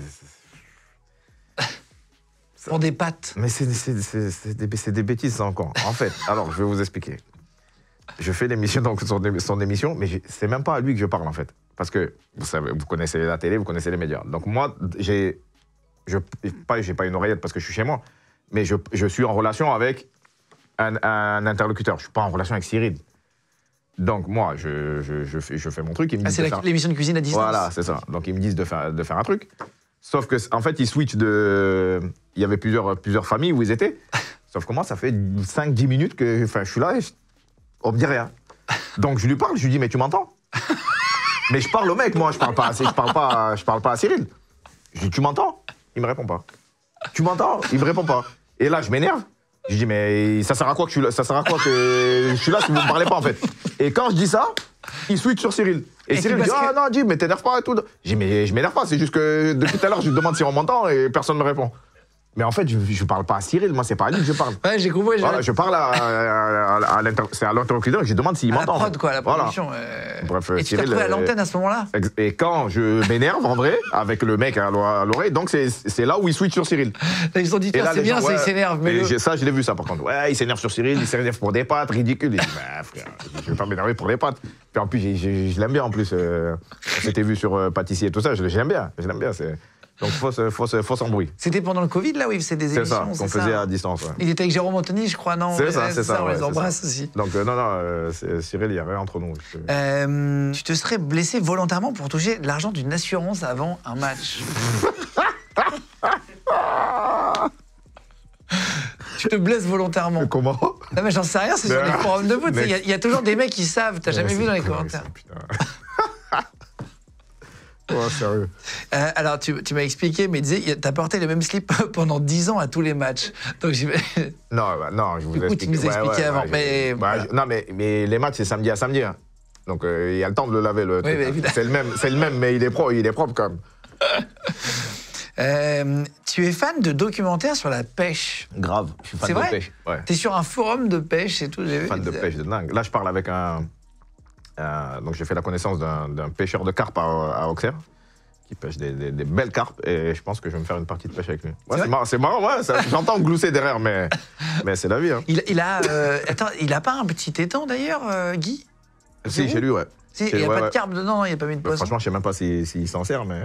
Pour des pattes. Mais c'est des, bêtises, ça encore. En fait, alors, je vais vous expliquer. Je fais l'émission, donc son, son émission, mais c'est même pas à lui que je parle, en fait. Parce que vous, savez, vous connaissez la télé, vous connaissez les médias. Donc, moi, j'ai je pas, j'ai pas une oreillette parce que je suis chez moi, mais je, je suis en relation avec un, interlocuteur. Je suis pas en relation avec Cyril. Donc moi, je, je, fais, je fais, mon truc. Ils me ah, c'est l'émission de cuisine à distance. Voilà, c'est ça. Donc ils me disent de faire, de faire un truc. Sauf que, en fait, ils switchent de. Il y avait plusieurs, plusieurs familles où ils étaient. (laughs) Sauf que moi, ça fait 5-10 minutes que je suis là et on me dit rien. Donc je lui parle, je lui dis, mais tu m'entends (laughs) Mais je parle au mec, moi, je parle pas je parle pas, à, je parle pas à Cyril. Je dis, tu m'entends il me répond pas. Tu m'entends Il me répond pas. Et là, je m'énerve. Je dis, mais ça sert à quoi que je suis là, ça à quoi que je suis là si vous me parlez pas, en fait Et quand je dis ça, il switch sur Cyril. Et, Cyril me dit, ah non, Jim, mais t'énerves pas et tout. Je dis, mais je m'énerve pas, c'est juste que depuis tout à l'heure, je demande si on m'entend et personne ne me répond. Mais en fait, je ne parle pas à Cyril, moi, c'est pas à lui que je parle. ouais, j'ai compris. je parle à, à, à, à l'interlocuteur et je demande s'il m'entend. La prod, quoi, la production. Euh, Bref, et Cyril, tu t'es à euh, l'antenne à ce moment-là Et quand je m'énerve, en vrai, avec le mec à l'oreille, donc c'est là où il switch sur Cyril. Ils ont dit, c'est bien, ça, il s'énerve. Mais Ça, je l'ai vu, ça, par contre. Ouais, il s'énerve sur Cyril, il s'énerve pour des pâtes, ridicule. Bah, je ne vais pas m'énerver pour des pâtes. Puis en plus, je, l'aime bien, en plus. Euh, on vu sur euh, Pâtissier et tout ça, je l'aime bien. Je l'aime bien, donc fausse, fausse, fausse bruit. C'était pendant le Covid, là, oui, c'est des émissions. C'est ça, qu'on faisait à distance. Il était avec Jérôme Anthony, je crois, non C'est ça, c'est ça, ça. On les embrasse aussi. Donc euh, non, non, euh, Cyril, il n'y a rien entre nous. Euh, tu te serais blessé volontairement pour toucher l'argent d'une assurance avant un match (laughs) tu te blesses volontairement. comment Non, mais j'en sais rien, c'est sur les forums de foot. Il y, y, a toujours des mecs qui savent, t'as jamais vu dans les commentaires. Oh, sérieux. Euh, alors, tu, m'as expliqué, mais disais, t'as porté le même slip (laughs) pendant 10 ans à tous les matchs. Donc, j'ai (laughs) Non, bah, non, je vous explique. avant. mais... Non, mais, mais les matchs, c'est samedi à samedi. Hein. Donc, euh, il y a le temps de le laver. Le... Hein. c'est le même, c'est le même, mais il est propre, il est propre quand même. (laughs) Euh, tu es fan de documentaires sur la pêche. Grave, je suis fan de vrai pêche. Ouais. T'es sur un forum de pêche et tout, j'ai vu. Fan de pêche de dingue. Là, je parle avec un, euh, donc j'ai fait la connaissance d'un pêcheur de carpes à, Auxerre qui pêche des, belles carpes et je pense que je vais me faire une partie de pêche avec lui. c'est, marrant, marrant, ouais, j'entends glousser derrière, mais, mais c'est la vie. Hein. Il, il, a, euh, attends, il a pas un petit étang d'ailleurs, euh, Guy Si, chez lui, ouais. il n'y a pas de carpe dedans, il n'y a pas mis de poisson. Franchement, je ne sais même pas s'il s'en sert, mais,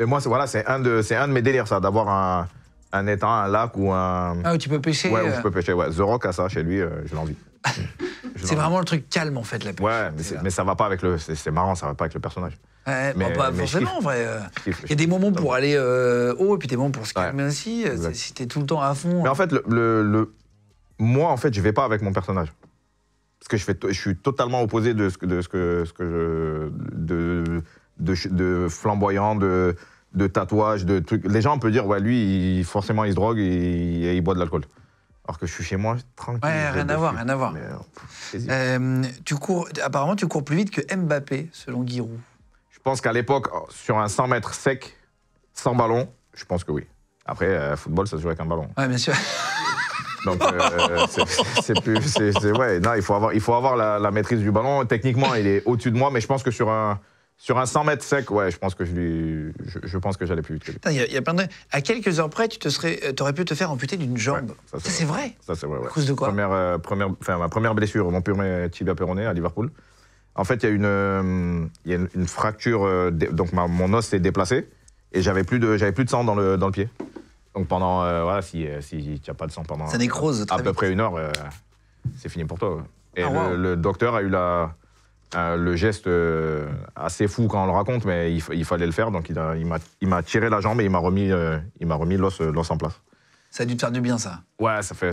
mais moi, c'est, voilà, un de, un de mes délires, ça, d'avoir un, étang, un lac ou un. Ah, où tu peux pêcher Ouais, où je pêcher, ouais. The Rock a ça chez lui, j'ai envie. (laughs) c'est vraiment le truc calme, en fait, la pêche. Ouais, mais, ça va pas avec le. C'est marrant, ça va pas avec le personnage. Ouais, bah, mais, pas forcément, en vrai. Euh, il y a des moments pour aller euh, haut et puis des moments pour se calmer ainsi. Euh, si t'es tout le temps à fond. Mais en fait, le, le, moi, en fait, je vais pas avec mon personnage. Parce que je, fais je suis totalement opposé de ce que, de ce que, ce que je. De, de, de flamboyant, de, de tatouage, de trucs. Les gens, on peut dire, ouais, lui, forcément, il se drogue et il boit de l'alcool. Alors que je suis chez moi, tranquille. Ouais, rien à voir, rien à voir. tu cours, apparemment, tu cours plus vite que Mbappé, selon Giroud. Je pense qu'à l'époque, oh, sur un 100 mètres sec, sans ballon, je pense que oui. Après, euh, football, ça se joue avec un ballon. Ouais, bien sûr. (laughs) Donc, euh, c'est plus. ouais, non, il faut avoir, il faut avoir la maîtrise du ballon. Techniquement, il est au-dessus de moi, mais je pense que sur un. Sur un 100 mètres sec, ouais, je pense que je, lui, je, pense que j'allais plus vite que lui. il y a, plein À quelques heures près, tu te serais, euh, aurais pu te faire amputer d'une jambe. c'est vrai. Ça, c'est vrai, ouais. de quoi première, euh, première, enfin, Ma première blessure, mon premier tibia péroné à Liverpool. En fait, il y a une, euh, y a une, fracture, donc mon os s'est déplacé et j'avais plus, de, plus de sang dans le, dans le pied. Donc pendant, voilà, si, si tu n'as pas de sang pendant. Ça nécrose, À peu près une heure, c'est fini pour toi. Et ah, le, docteur a eu la euh, le geste euh, assez fou quand on le raconte, mais il, fallait le faire. Donc il, il m'a tiré la jambe et il m'a remis, euh, il m'a remis l'os, en place. Ça a dû te faire du bien, ça Ouais, ça fait.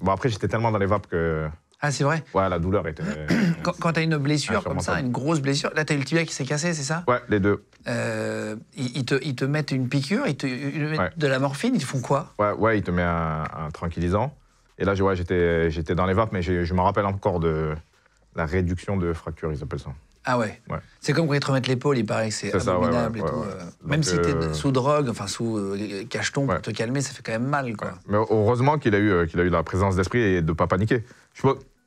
bon, après, j'étais tellement dans les vapes que. Ah, c'est vrai Ouais, la douleur était. (clears throat) quand, quand t'as une blessure comme ça, une grosse blessure, là, t'as eu le tibia qui s'est cassé, c'est ça Ouais, les deux. Ils, te, te, mettent une piqûre, ils te mettent de la morphine, ils te font quoi Ouais, ouais, ils te mettent un, tranquillisant. Et là, ouais, j'étais, j'étais dans les vapes, mais je me rappelle encore de, la réduction de fracture, ils appellent ça. Ah ouais, ouais. C'est comme quand ils te remettent l'épaule, il paraît que c'est abominable et tout. Euh. Même si t'es euh, sous drogue, enfin sous euh, cacheton pour te calmer, ça fait quand même mal. Quoi. Mais heureusement qu'il a, eu, qu'il a eu la présence d'esprit et de ne pas paniquer. Je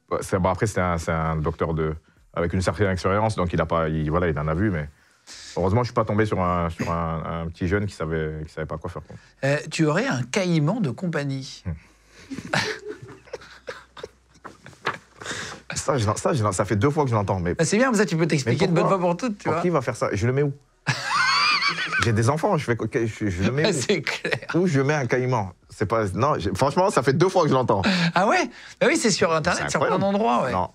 bah, après, c'est un, docteur de, avec une certaine expérience, donc il, a pas, voilà, il en a vu, mais heureusement, je ne suis pas tombé sur un, sur un, petit jeune qui ne savait, qui savait pas quoi faire. tu aurais un caïman de compagnie. Hmm. (laughs) ça, ça, ça fait deux fois que je l'entends. Mais... Bah, c'est bien, ça, tu peux t'expliquer de bonne fois pour toutes. Tu vois. Qui va faire ça Je le mets où (laughs) J'ai des enfants, je, le mets bah, où C'est clair. Où je mets un caïman pas. Non, franchement, ça fait deux fois que je l'entends. Ah ouais bah Oui, c'est sur Internet, sur plein d'endroits. Non.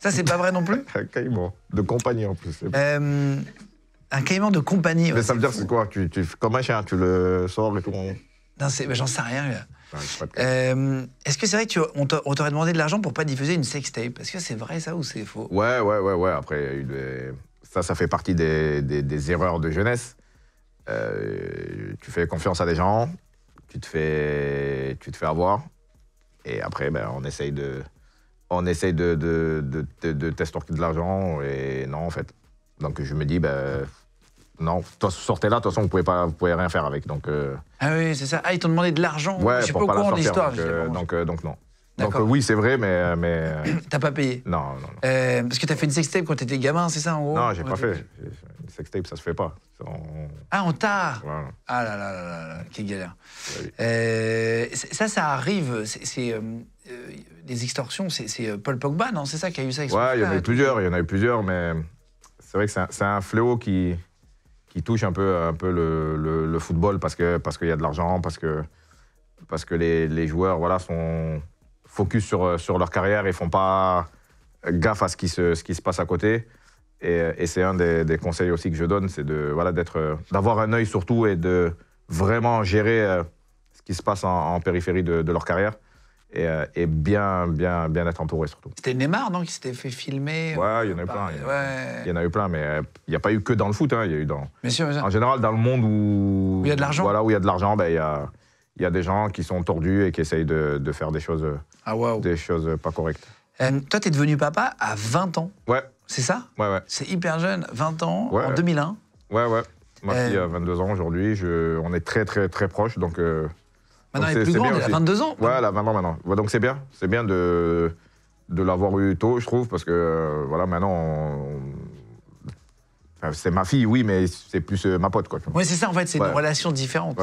Ça, c'est pas vrai non plus (laughs) Un caïman, de compagnie en plus. Euh, un caïman de compagnie. mais ça veut dire, c'est quoi tu, tu, Comme un chien, tu le sors et tout. J'en sais rien. Euh, est-ce que c'est vrai qu'on t'aurait demandé de l'argent pour pas diffuser une sextape Est-ce que c'est vrai ça ou c'est faux Ouais, ouais, ouais, ouais. Après, ça, ça fait partie des, des, erreurs de jeunesse. Euh, tu fais confiance à des gens, tu te fais, tu te fais avoir, et après, ben, on essaye de, on essaye de, de, de, de, de l'argent, et non, en fait. Donc je me dis, ben non, sortez là, de toute façon, vous pouvez pouvez rien faire avec. Donc, euh. Ah oui, c'est ça. Ah, ils t'ont demandé de l'argent. Ouais, je suis pas au courant de l'histoire. Donc, euh, euh, donc, non. Donc oui, c'est vrai, mais... mais... (clears throat) t'as pas payé Non, non, non. parce que t'as fait une sextape quand t'étais gamin, c'est ça, en gros Non, j'ai pas fait. Une sextape, ça se fait pas. Ah, on t'a Ah là là là là, quelle galère. ça, ça arrive, c'est... des extorsions, c'est Paul Pogba, non C'est ça qui a eu ça avec Ouais, il y en eu plusieurs, il y en eu plusieurs, mais c'est vrai que c'est un fléau qui, qui touche un peu, un peu le, football parce qu'il parce y a de l'argent, parce que, parce que les, joueurs voilà, sont focus sur, sur leur carrière et font pas gaffe à ce qui se, ce qui se passe à côté. Et, c'est un des, conseils aussi que je donne, c'est de voilà, d'avoir un œil sur tout et de vraiment gérer euh, ce qui se passe en, périphérie de, leur carrière. Euh, et, bien, bien, bien surtout. C'était Neymar, non, qui s'était fait filmer Ouais, il y en a eu plein. Il y en a eu plein, mais euh, il n'y a pas eu que dans le foot. Hein. Il y a eu dans. En général, dans le monde où. il y a de l'argent. Voilà, où il y a de l'argent, ben, il y, a, y a des gens qui sont tordus et qui essayent de, faire des choses. Ah, Des choses pas correctes. Euh, toi, tu es devenu papa à 20 ans. Ouais. C'est ça Ouais, ouais. C'est hyper jeune, 20 ans, en 2001. Ouais, ouais. Ma fille a 22 ans aujourd'hui. Je... On est très, très, très proches, donc. Maintenant, elle est, plus grande, elle a 22 ans. Voilà, 20 maintenant. Donc c'est bien, c'est bien de, de l'avoir eu tôt, je trouve, parce que euh, voilà, maintenant, c'est ma fille, oui, mais c'est plus euh, ma pote. Quoi. Oui, c'est ça, en fait, c'est une relation différente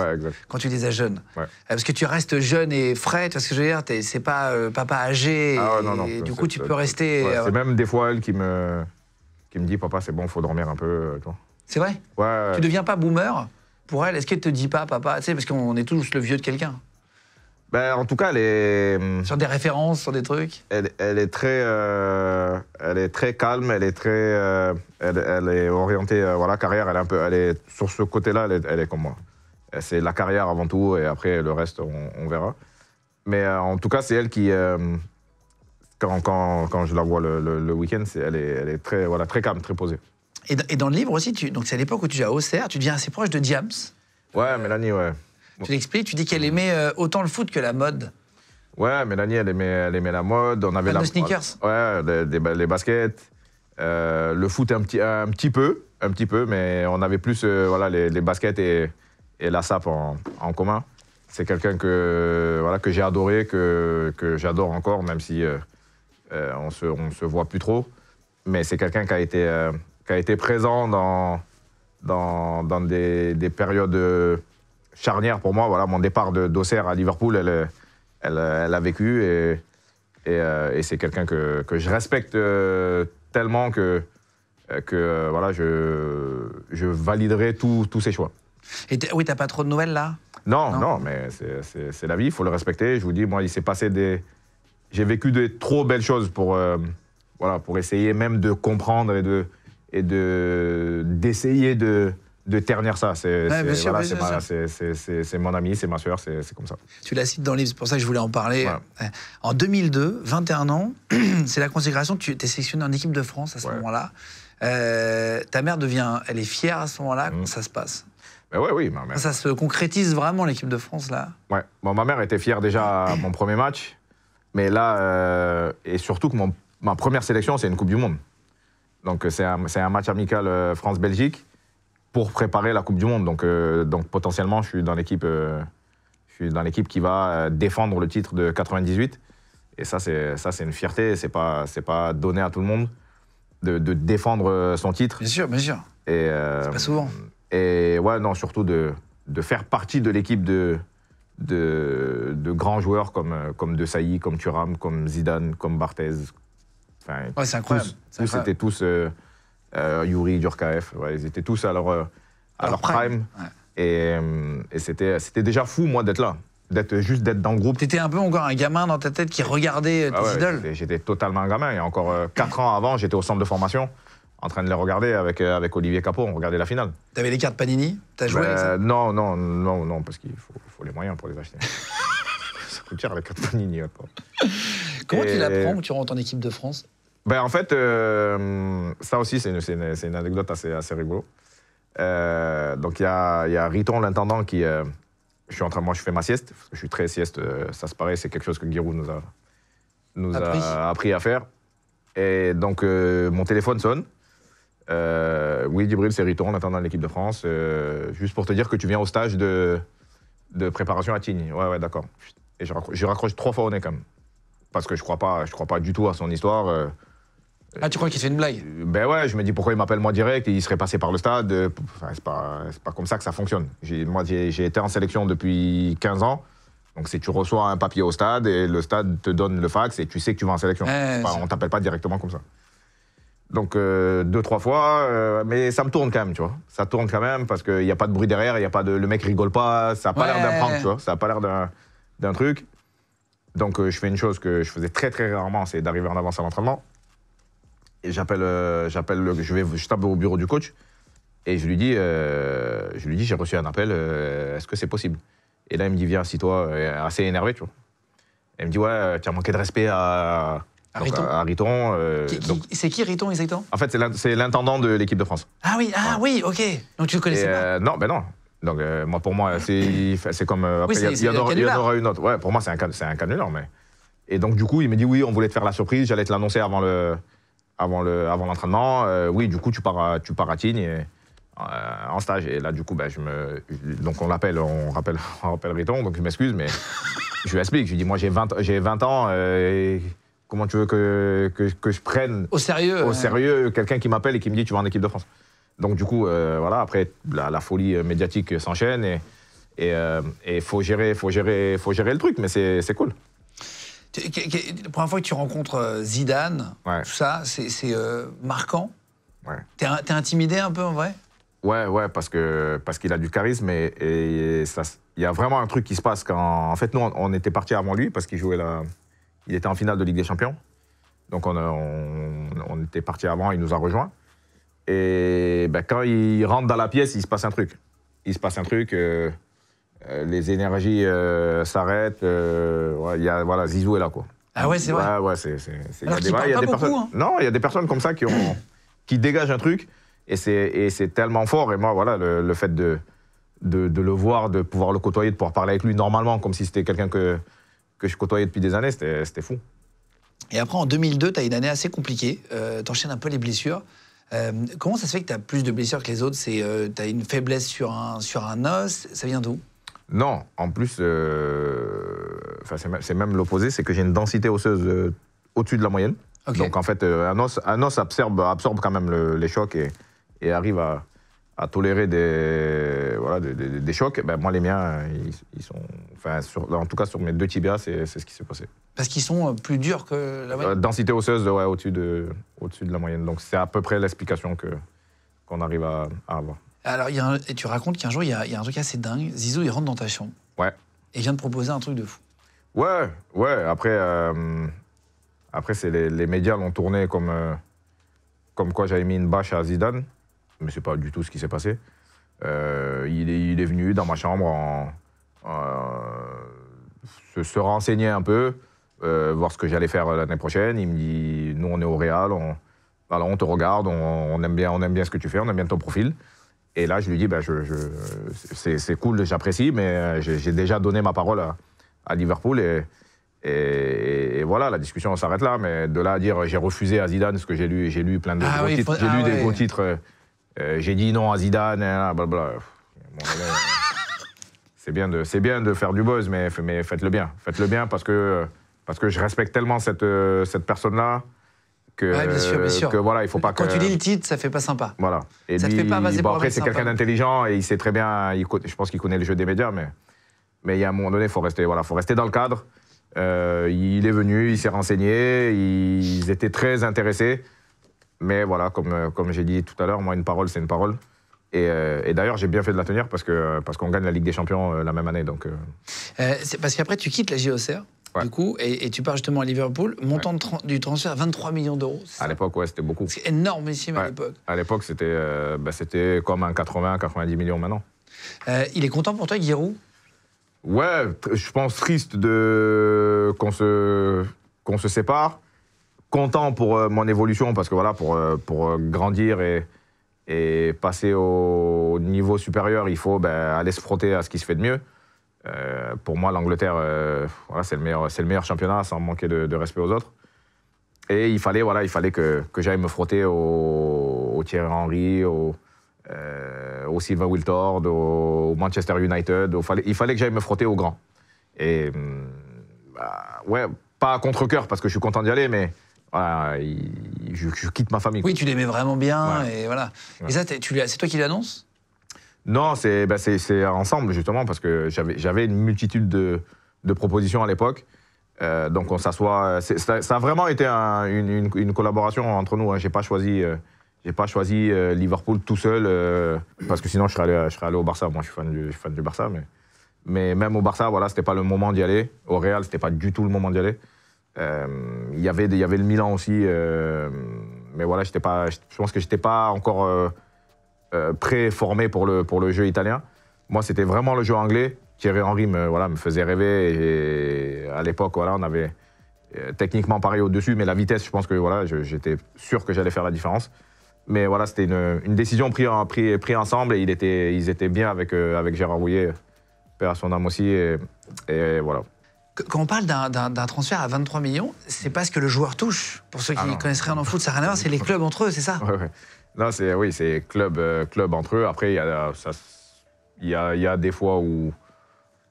quand tu les as jeunes. Euh, parce que tu restes jeune et frais, tu vois ce que je veux dire C'est pas papa âgé, ah, et, non, non, du coup, tu peux rester... c'est même des fois elle qui me, qui me dit, papa, c'est bon, faut dormir un peu. C'est vrai Tu deviens pas boomer pour elle Est-ce qu'elle te dit pas, papa Tu sais, parce qu'on est tous le vieux de quelqu'un. Ben, en tout cas, elle est. Hum, sur des références, sur des trucs Elle, est, très, euh, elle est très calme, elle est très. Euh, elle, est orientée, euh, voilà, carrière, elle est un peu. Elle est, sur ce côté-là, elle, est- comme moi. C'est la carrière avant tout, et après, le reste, on, verra. Mais en tout cas, c'est elle qui. quand, quand, quand je la vois le, week-end, elle, est, elle est très, voilà, très calme, très posée. Et, dans le livre aussi, tu, donc c'est à l'époque où tu es à Auxerre, tu deviens assez proche de Diams. Ouais, Mélanie, ouais. Tu l'expliques, tu dis qu'elle mm. aimait euh, autant le foot que la mode. Ouais, Mélanie, elle aimait, elle aimait la mode. On avait la sneakers. Ouais, les, baskets, euh, le foot un petit, un petit peu, un petit peu, mais on avait plus euh, voilà les, baskets et, et la sape en, commun. C'est quelqu'un que voilà que j'ai adoré, que, que j'adore encore, même si on se on se voit plus trop. Mais c'est quelqu'un qui a été qui a été présent dans, dans, dans des, des, périodes euh, charnières pour moi. Voilà, mon départ de d'Auxerre à Liverpool, elle, elle, elle, a vécu et, et, euh, c'est quelqu'un que, que, je respecte euh, tellement que, que voilà, je, je validerai tous ses choix. Et oui, t'as pas trop de nouvelles là non, non, mais c'est la vie, il faut le respecter. Je vous dis, moi, il s'est passé des. J'ai vécu de trop belles choses pour, voilà, pour essayer même de comprendre et de, et d'essayer de, de, ternir ça. C'est ouais, voilà, mon ami, c'est ma soeur, c'est comme ça. Tu la cites dans le livre, c'est pour ça que je voulais en parler. En 2002, 21 ans, (clears throat) c'est la consécration, tu es sélectionné en équipe de France à ce moment-là. Euh, ta mère devient, elle est fière à ce moment-là, quand mm. ça se passe ben ouais, oui, ma mère. Ça se concrétise vraiment l'équipe de France là. Ouais. ma mère était fière déjà à mon premier match, mais là, euh, et surtout que mon, ma première sélection, c'est une Coupe du Monde. Donc euh, c'est un, match amical euh, France-Belgique pour préparer la Coupe du Monde. Donc, euh, donc potentiellement, je suis dans l'équipe, qui va défendre le titre de 98. Et ça, c'est une fierté. C'est pas pas donné à tout le monde de, défendre son titre. Bien sûr, bien sûr. Et pas souvent. Et ouais, surtout de, de faire partie de l'équipe de, de, grands joueurs comme comme De Sailly, comme Thuram, comme Zidane, comme Barthez, ouais, c'est incroyable. Tous, tous étaient tous euh, euh, Yuri, Durkaf. ils étaient tous à leur, euh, à, leur, prime. Et, c'était, c'était déjà fou, moi, d'être là. D'être juste d'être dans le groupe. tu étais un peu encore un gamin dans ta tête qui regardait ah tes idoles. J'étais, totalement un gamin. et encore 4 ans avant, j'étais au centre de formation en train de les regarder avec, avec Olivier Capot, on regardait la finale. T'avais les cartes Panini T'as joué avec ben, ça Non, non, non, non, parce qu'il faut, les moyens pour les acheter. (laughs) ça coûte cher les cartes Panini. Quoi. Comment tu l'apprends quand tu rentres en équipe de France ben, En fait, euh, ça aussi, c'est une, anecdote assez, assez rigolo. Euh, donc, il y a, Riton, l'intendant, qui. Euh, je suis en train, moi, je fais ma sieste. Je suis très sieste, ça se paraît, c'est quelque chose que Giroud nous a, nous appris. a appris à faire. Et donc, mon téléphone sonne. oui, Dibril, c'est Riton, l'intendant de l'équipe de France. juste pour te dire que tu viens au stage de, de préparation à Tigny. Ouais, ouais, d'accord. Et je raccroche, je raccroche, trois fois au nez quand même parce que je crois pas, je crois pas du tout à son histoire. Euh, ah, tu crois qu'il fait une blague euh, Ben ouais, je me dis pourquoi il m'appelle moi direct, il serait passé par le stade. Euh, enfin, c'est pas, pas comme ça que ça fonctionne. moi, j'ai, été en sélection depuis 15 ans. Donc, si tu reçois un papier au stade et le stade te donne le fax et tu sais que tu vas en sélection. On on t'appelle pas directement comme ça. Donc, deux, trois fois, mais ça me tourne quand même, tu vois. Ça tourne quand même parce qu'il n'y a pas de bruit derrière, il y a pas de, le mec rigole pas, ça a pas l'air d'un prank, tu vois. Ça a pas l'air d'un, d'un truc. Donc, euh, je fais une chose que je faisais très, très rarement, c'est d'arriver en avance à l'entraînement. Et j'appelle, euh, j'appelle, le- je vais, je tape au bureau du coach et je lui dis, euh, je lui dis, j'ai reçu un appel, est-ce que c'est possible Et là, il me dit, viens, assis-toi, assez énervé, tu vois. il me dit, ouais, tu as manqué de respect à, À Riton. C'est qui Riton exactement en fait, c'est l'intendant de l'équipe de France. Ah oui, ah oui, ok. Donc tu le connaissais pas. non, ben non. Donc, euh, moi, pour moi, c'est comme. Euh, après, il y, en aura une autre. Ouais, pour moi, c'est un, un canular. Mais... Et donc, du coup, il me dit oui, on voulait te faire la surprise, j'allais te l'annoncer avant le avant le avant l'entraînement. Euh, oui, du coup, tu pars tu pars à Tignes et, en stage. Et là, du coup, bah, je me. Donc, on l'appelle, on rappelle, (laughs) on rappelle Riton, donc je m'excuse, mais (laughs) je lui explique. Je lui dis moi, j'ai 20, 20 ans. Et comment tu veux que, que, que je prenne au sérieux, au sérieux quelqu'un qui m'appelle et qui me dit tu vas en équipe de France donc du coup, euh, voilà, après, la, folie euh, médiatique s'enchaîne et il euh, et, faut, gérer, faut, gérer, faut gérer le truc, mais c'est cool. La première fois que tu rencontres Zidane, tout ça, c'est marquant. T'es intimidé un peu en vrai Ouais, ouais, parce qu'il parce qu'il a du charisme et il y a vraiment un truc qui se passe quand. En fait, nous, on, était partis avant lui parce qu'il jouait la. Il était en finale de Ligue des Champions. Donc on, était parti avant, il nous a rejoints. Et ben, quand il rentre dans la pièce, il se passe un truc. Il se passe un truc. Euh, euh, les énergies euh, s'arrêtent. y a, voilà, Zizou est là, quoi. Ah ouais, c'est vrai. Ouais, ouais, c'est. Alors qu'il Non, il y a des personnes comme ça qui ont, qui dégagent un truc et c'est tellement fort. Et moi, voilà, le, fait de, de, le voir, de pouvoir le côtoyer, de pouvoir parler avec lui normalement, comme si c'était quelqu'un que, que je côtoyais depuis des années, c'était fou. Et après, en 2002, tu as une année assez compliquée. tu un peu les blessures. Euh, comment ça se fait que tu as plus de blessures que les autres C'est euh, Tu as une faiblesse sur un, sur un os Ça vient d'où Non, en plus, euh, c'est même l'opposé, c'est que j'ai une densité osseuse au-dessus de la moyenne. Donc en fait, un os, absorbe, absorbe, quand même les chocs et, et arrive à tolérer des des, chocs, ben, moi, les miens, ils, sont. Enfin, en tout cas, sur mes deux tibias, c'est ce qui s'est passé. Parce qu'ils sont euh, plus durs que la euh, moyenne Densité osseuse, ouais, au-dessus de, au de la moyenne. Donc, c'est à peu près l'explication qu'on arrive à, avoir. Alors, et tu racontes qu'un jour, il y, a un truc assez dingue. Zizou, il rentre dans ta chambre. Ouais. Et il vient de proposer un truc de fou. Ouais, ouais. Après, euh, après c'est les, médias l'ont tourné comme, comme quoi j'avais mis une bâche à Zidane. Mais c'est pas du tout ce qui s'est passé. Euh, il, est, il, est, venu dans ma chambre en, se, renseigner un peu, euh, voir ce que j'allais faire l'année prochaine. Il me dit Nous, on est au Real, on, alors on te regarde, on, aime bien, on aime bien ce que tu fais, on aime bien ton profil. Et là, je lui dis ben, je, je, C'est cool, j'apprécie, mais euh, j'ai déjà donné ma parole à, Liverpool. Et, et, voilà, la discussion s'arrête là. Mais de là à dire j'ai refusé à Zidane, ce que j'ai lu, j'ai lu plein de gros ah titres. j'ai ah lu des gros titres. Euh, j'ai dit non à Zidane, blablabla. Hein, (laughs) c'est bien, de, bien de faire du buzz, mais, faites-le bien. Faites-le bien parce que, parce que je respecte tellement cette, euh, cette personne-là que, bien sûr, bien sûr. que voilà, il faut pas Quand tu lis le titre, ça fait pas sympa. Voilà. ça ne te fait pas bon, après, c'est quelqu'un d'intelligent et il sait très bien, je pense qu'il connaît le jeu des médias, mais, mais il y a un moment donné, il faut rester, voilà, faut rester dans le cadre. Euh, il est venu, il s'est renseigné, ils étaient très intéressés. Mais voilà, comme, euh, comme j'ai dit tout à l'heure, moi, une parole, c'est une parole. Et, euh, d'ailleurs, j'ai bien fait de la tenir parce qu'on euh, parce qu'on gagne la Ligue des Champions la même année. Donc, c'est parce qu'après, tu quittes la JOCR hein, du coup, et, tu pars justement à Liverpool. Montant du transfert, 23 millions d'euros. À l'époque, ouais, c'était beaucoup. C'est énormissime mais à l'époque. À l'époque, c'était bah, comme un 80-90 millions maintenant. il est content pour toi, Giroud Ouais, je pense triste de qu'on se, qu'on se sépare content pour euh, mon évolution parce que voilà, pour, euh, pour euh, grandir et, et passer au niveau supérieur, il faut ben, aller se frotter à ce qui se fait de mieux. pour moi, l'Angleterre, voilà, c'est le, meilleur, le meilleur championnat sans manquer de, respect aux autres. Et il fallait, voilà, il fallait que, que j'aille me frotter au, Thierry Henry, au, au Sylvain Wiltord, au, Manchester United. Au, il fallait que j'aille me frotter aux grands. Et hum, bah, ouais, pas à contre cœur parce que je suis content d'y aller, mais ah, je, quitte ma famille. Oui, tu l'aimais vraiment bien, et voilà. Et ça, c'est toi qui l'annonces Non, bah, c'est ensemble, justement, parce que j'avais une multitude de, propositions à l'époque. Euh, donc on s'assoit. Euh, ça, a vraiment été une, collaboration entre nous. Hein. J'ai pas choisi, euh, Liverpool tout seul parce que sinon je serais, allé, au Barça. Moi, je suis fan du, Barça, mais, même au Barça, voilà, c'était pas le moment d'y aller. Au Real, c'était pas du tout le moment d'y aller. Euh, y Il y avait le Milan aussi, euh, mais voilà, pas, je pense que je n'étais pas encore euh, euh pré-formé pour le, pour le jeu italien. Moi, c'était vraiment le jeu anglais. Thierry Henry me, voilà, me faisait rêver. Et, à l'époque, voilà, on avait euh, techniquement pareil au-dessus, mais la vitesse, je pense que voilà, j'étais sûr que j'allais faire la différence. Mais voilà, c'était une, décision prise, ensemble et il était, ils étaient bien avec, avec Gérard Rouillet, père à son âme aussi. et voilà. Quand on parle d'un transfert à 23 millions, c'est pas ce que le joueur touche. Pour ceux qui ah connaissent rien en foot, ça n'a rien à voir, c'est les clubs entre eux, c'est ça Non, c'est oui, c'est club, euh, club entre eux. Après, il y a, euh, des fois où,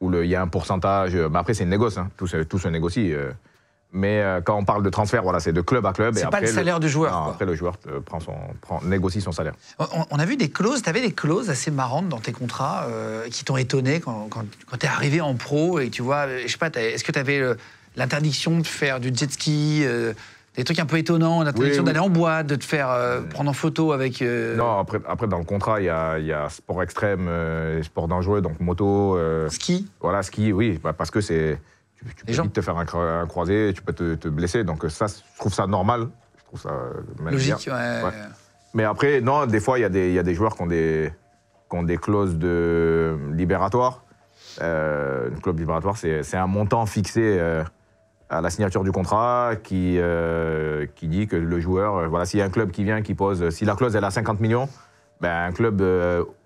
où il y a un pourcentage. Euh, mais après, c'est une négoce. Hein. Tout, se négocie. Mais euh, quand on parle de transfert, voilà, c'est de club à club. C'est pas après, le salaire du joueur. Après, le joueur euh, prend son, négocie son salaire. On, a vu des clauses, tu avais des clauses assez marrantes dans tes contrats euh, qui t'ont étonné quand, tu es arrivé en pro et tu vois, je sais pas, est-ce que tu avais l'interdiction de faire du jet ski des trucs un peu étonnants, l'interdiction d'aller en boîte, de te faire prendre en photo avec. Non, après, dans le contrat, il y a, sport extrême, sport dangereux, donc moto. ski Voilà, ski, oui, bah, parce que c'est tu, peux gens. te faire un, croisé, tu peux te, te, blesser. Donc ça, je trouve ça normal. Je trouve ça euh, logique. Mais après, non, des fois, il y, y, a des joueurs qui ont des, qui ont des clauses de libératoire. Euh, une clause libératoire, c'est un montant fixé euh, à la signature du contrat qui, qui dit que le joueur, voilà, s'il y a un club qui vient, qui pose, si la clause elle a 50 millions, ben, un club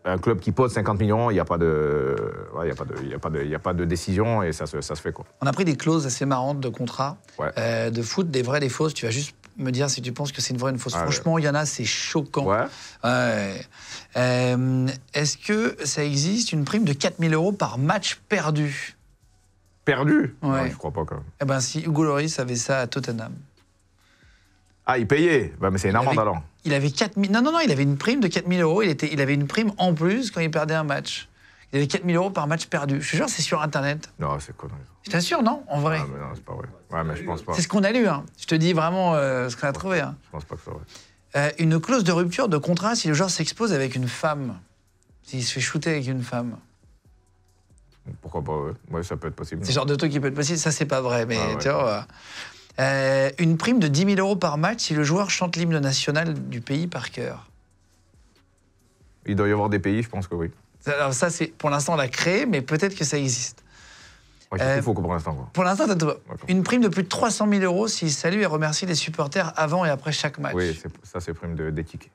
un club qui pose 50 millions, il n'y a, pas de, y a, pas de, a, pas de, y a pas de décision et ça se, ça se fait. Quoi. On a pris des clauses assez marrantes de contrat, euh, de foot, des vraies, des fausses. Tu vas juste me dire si tu penses que c'est une vraie une fausse. Ah, Franchement, il y en a, c'est choquant. Euh, est-ce que ça existe une prime de 4000 euros par match perdu Perdu ouais. crois pas Eh ben, si Hugo Loris avait ça à Tottenham. Ah, il payait bah, Mais c'est énorme il avait Non, non, non, il avait une prime de 4 000 euros. Il, était, il avait une prime en plus quand il perdait un match. Il avait 4 000 euros par match perdu. Je te jure, c'est sur Internet. Non, c'est connerie. Je t'assure, non En vrai. Ah, non, c'est pas vrai. je pense pas. C'est ce qu'on a lu. Hein. Je te dis vraiment euh, ce qu'on a trouvé. Hein. Je pense pas que c'est vrai. Euh, une clause de rupture de contrat si le joueur s'expose avec une femme. S'il se fait shooter avec une femme. Pourquoi pas, ouais. ça peut être possible. C'est le genre de truc qui peut être possible. Ça, c'est pas vrai, mais ah, tu vois. Euh, euh, une prime de 10 000 euros par match si le joueur chante l'hymne national du pays par cœur. Il doit y avoir des pays, je pense que oui. Alors ça, c'est pour l'instant, on l'a créé, mais peut-être que ça existe. c'est tout euh, faux pour l'instant. Pour l'instant, Une prime de plus de 300 000 euros s'il salue et remercie les supporters avant et après chaque match. Oui, ça, c'est prime d'éthique.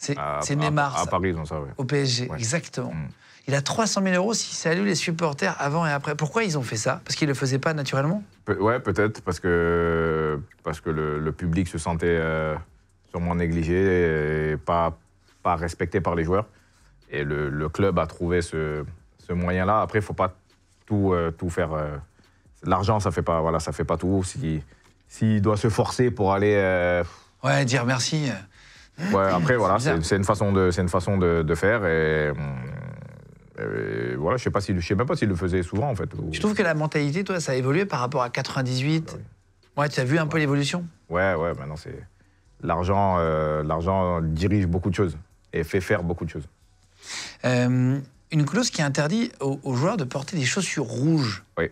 C'est Neymar. À, à, Paris, dans ça, Au PSG, exactement. Mm. Il a 300 000 euros s'il salue les supporters avant et après. Pourquoi ils ont fait ça Parce qu'ils ne le faisaient pas naturellement Oui, Ouais, peut-être, parce que, parce que le, public se sentait euh, sûrement négligé et pas, respecté par les joueurs. Et le, club a trouvé ce, moyen-là. Après, il ne faut pas tout, euh, faire. Euh, l'argent, ça ne fait, pas, voilà, ça fait pas tout. S'il doit se forcer pour aller. ouais, dire merci après, voilà, c'est une façon de, une façon de, faire. Euh, et, voilà, je sais pas si, sais même pas s'il le faisait souvent en fait. Je trouve que la mentalité, toi, ça a évolué par rapport à 98. Ah ouais, tu as vu un peu l'évolution. Ouais, ouais, maintenant c'est euh, l'argent, dirige beaucoup de choses et fait faire beaucoup de choses. Euh, une clause qui interdit aux, joueurs de porter des chaussures rouges. oui.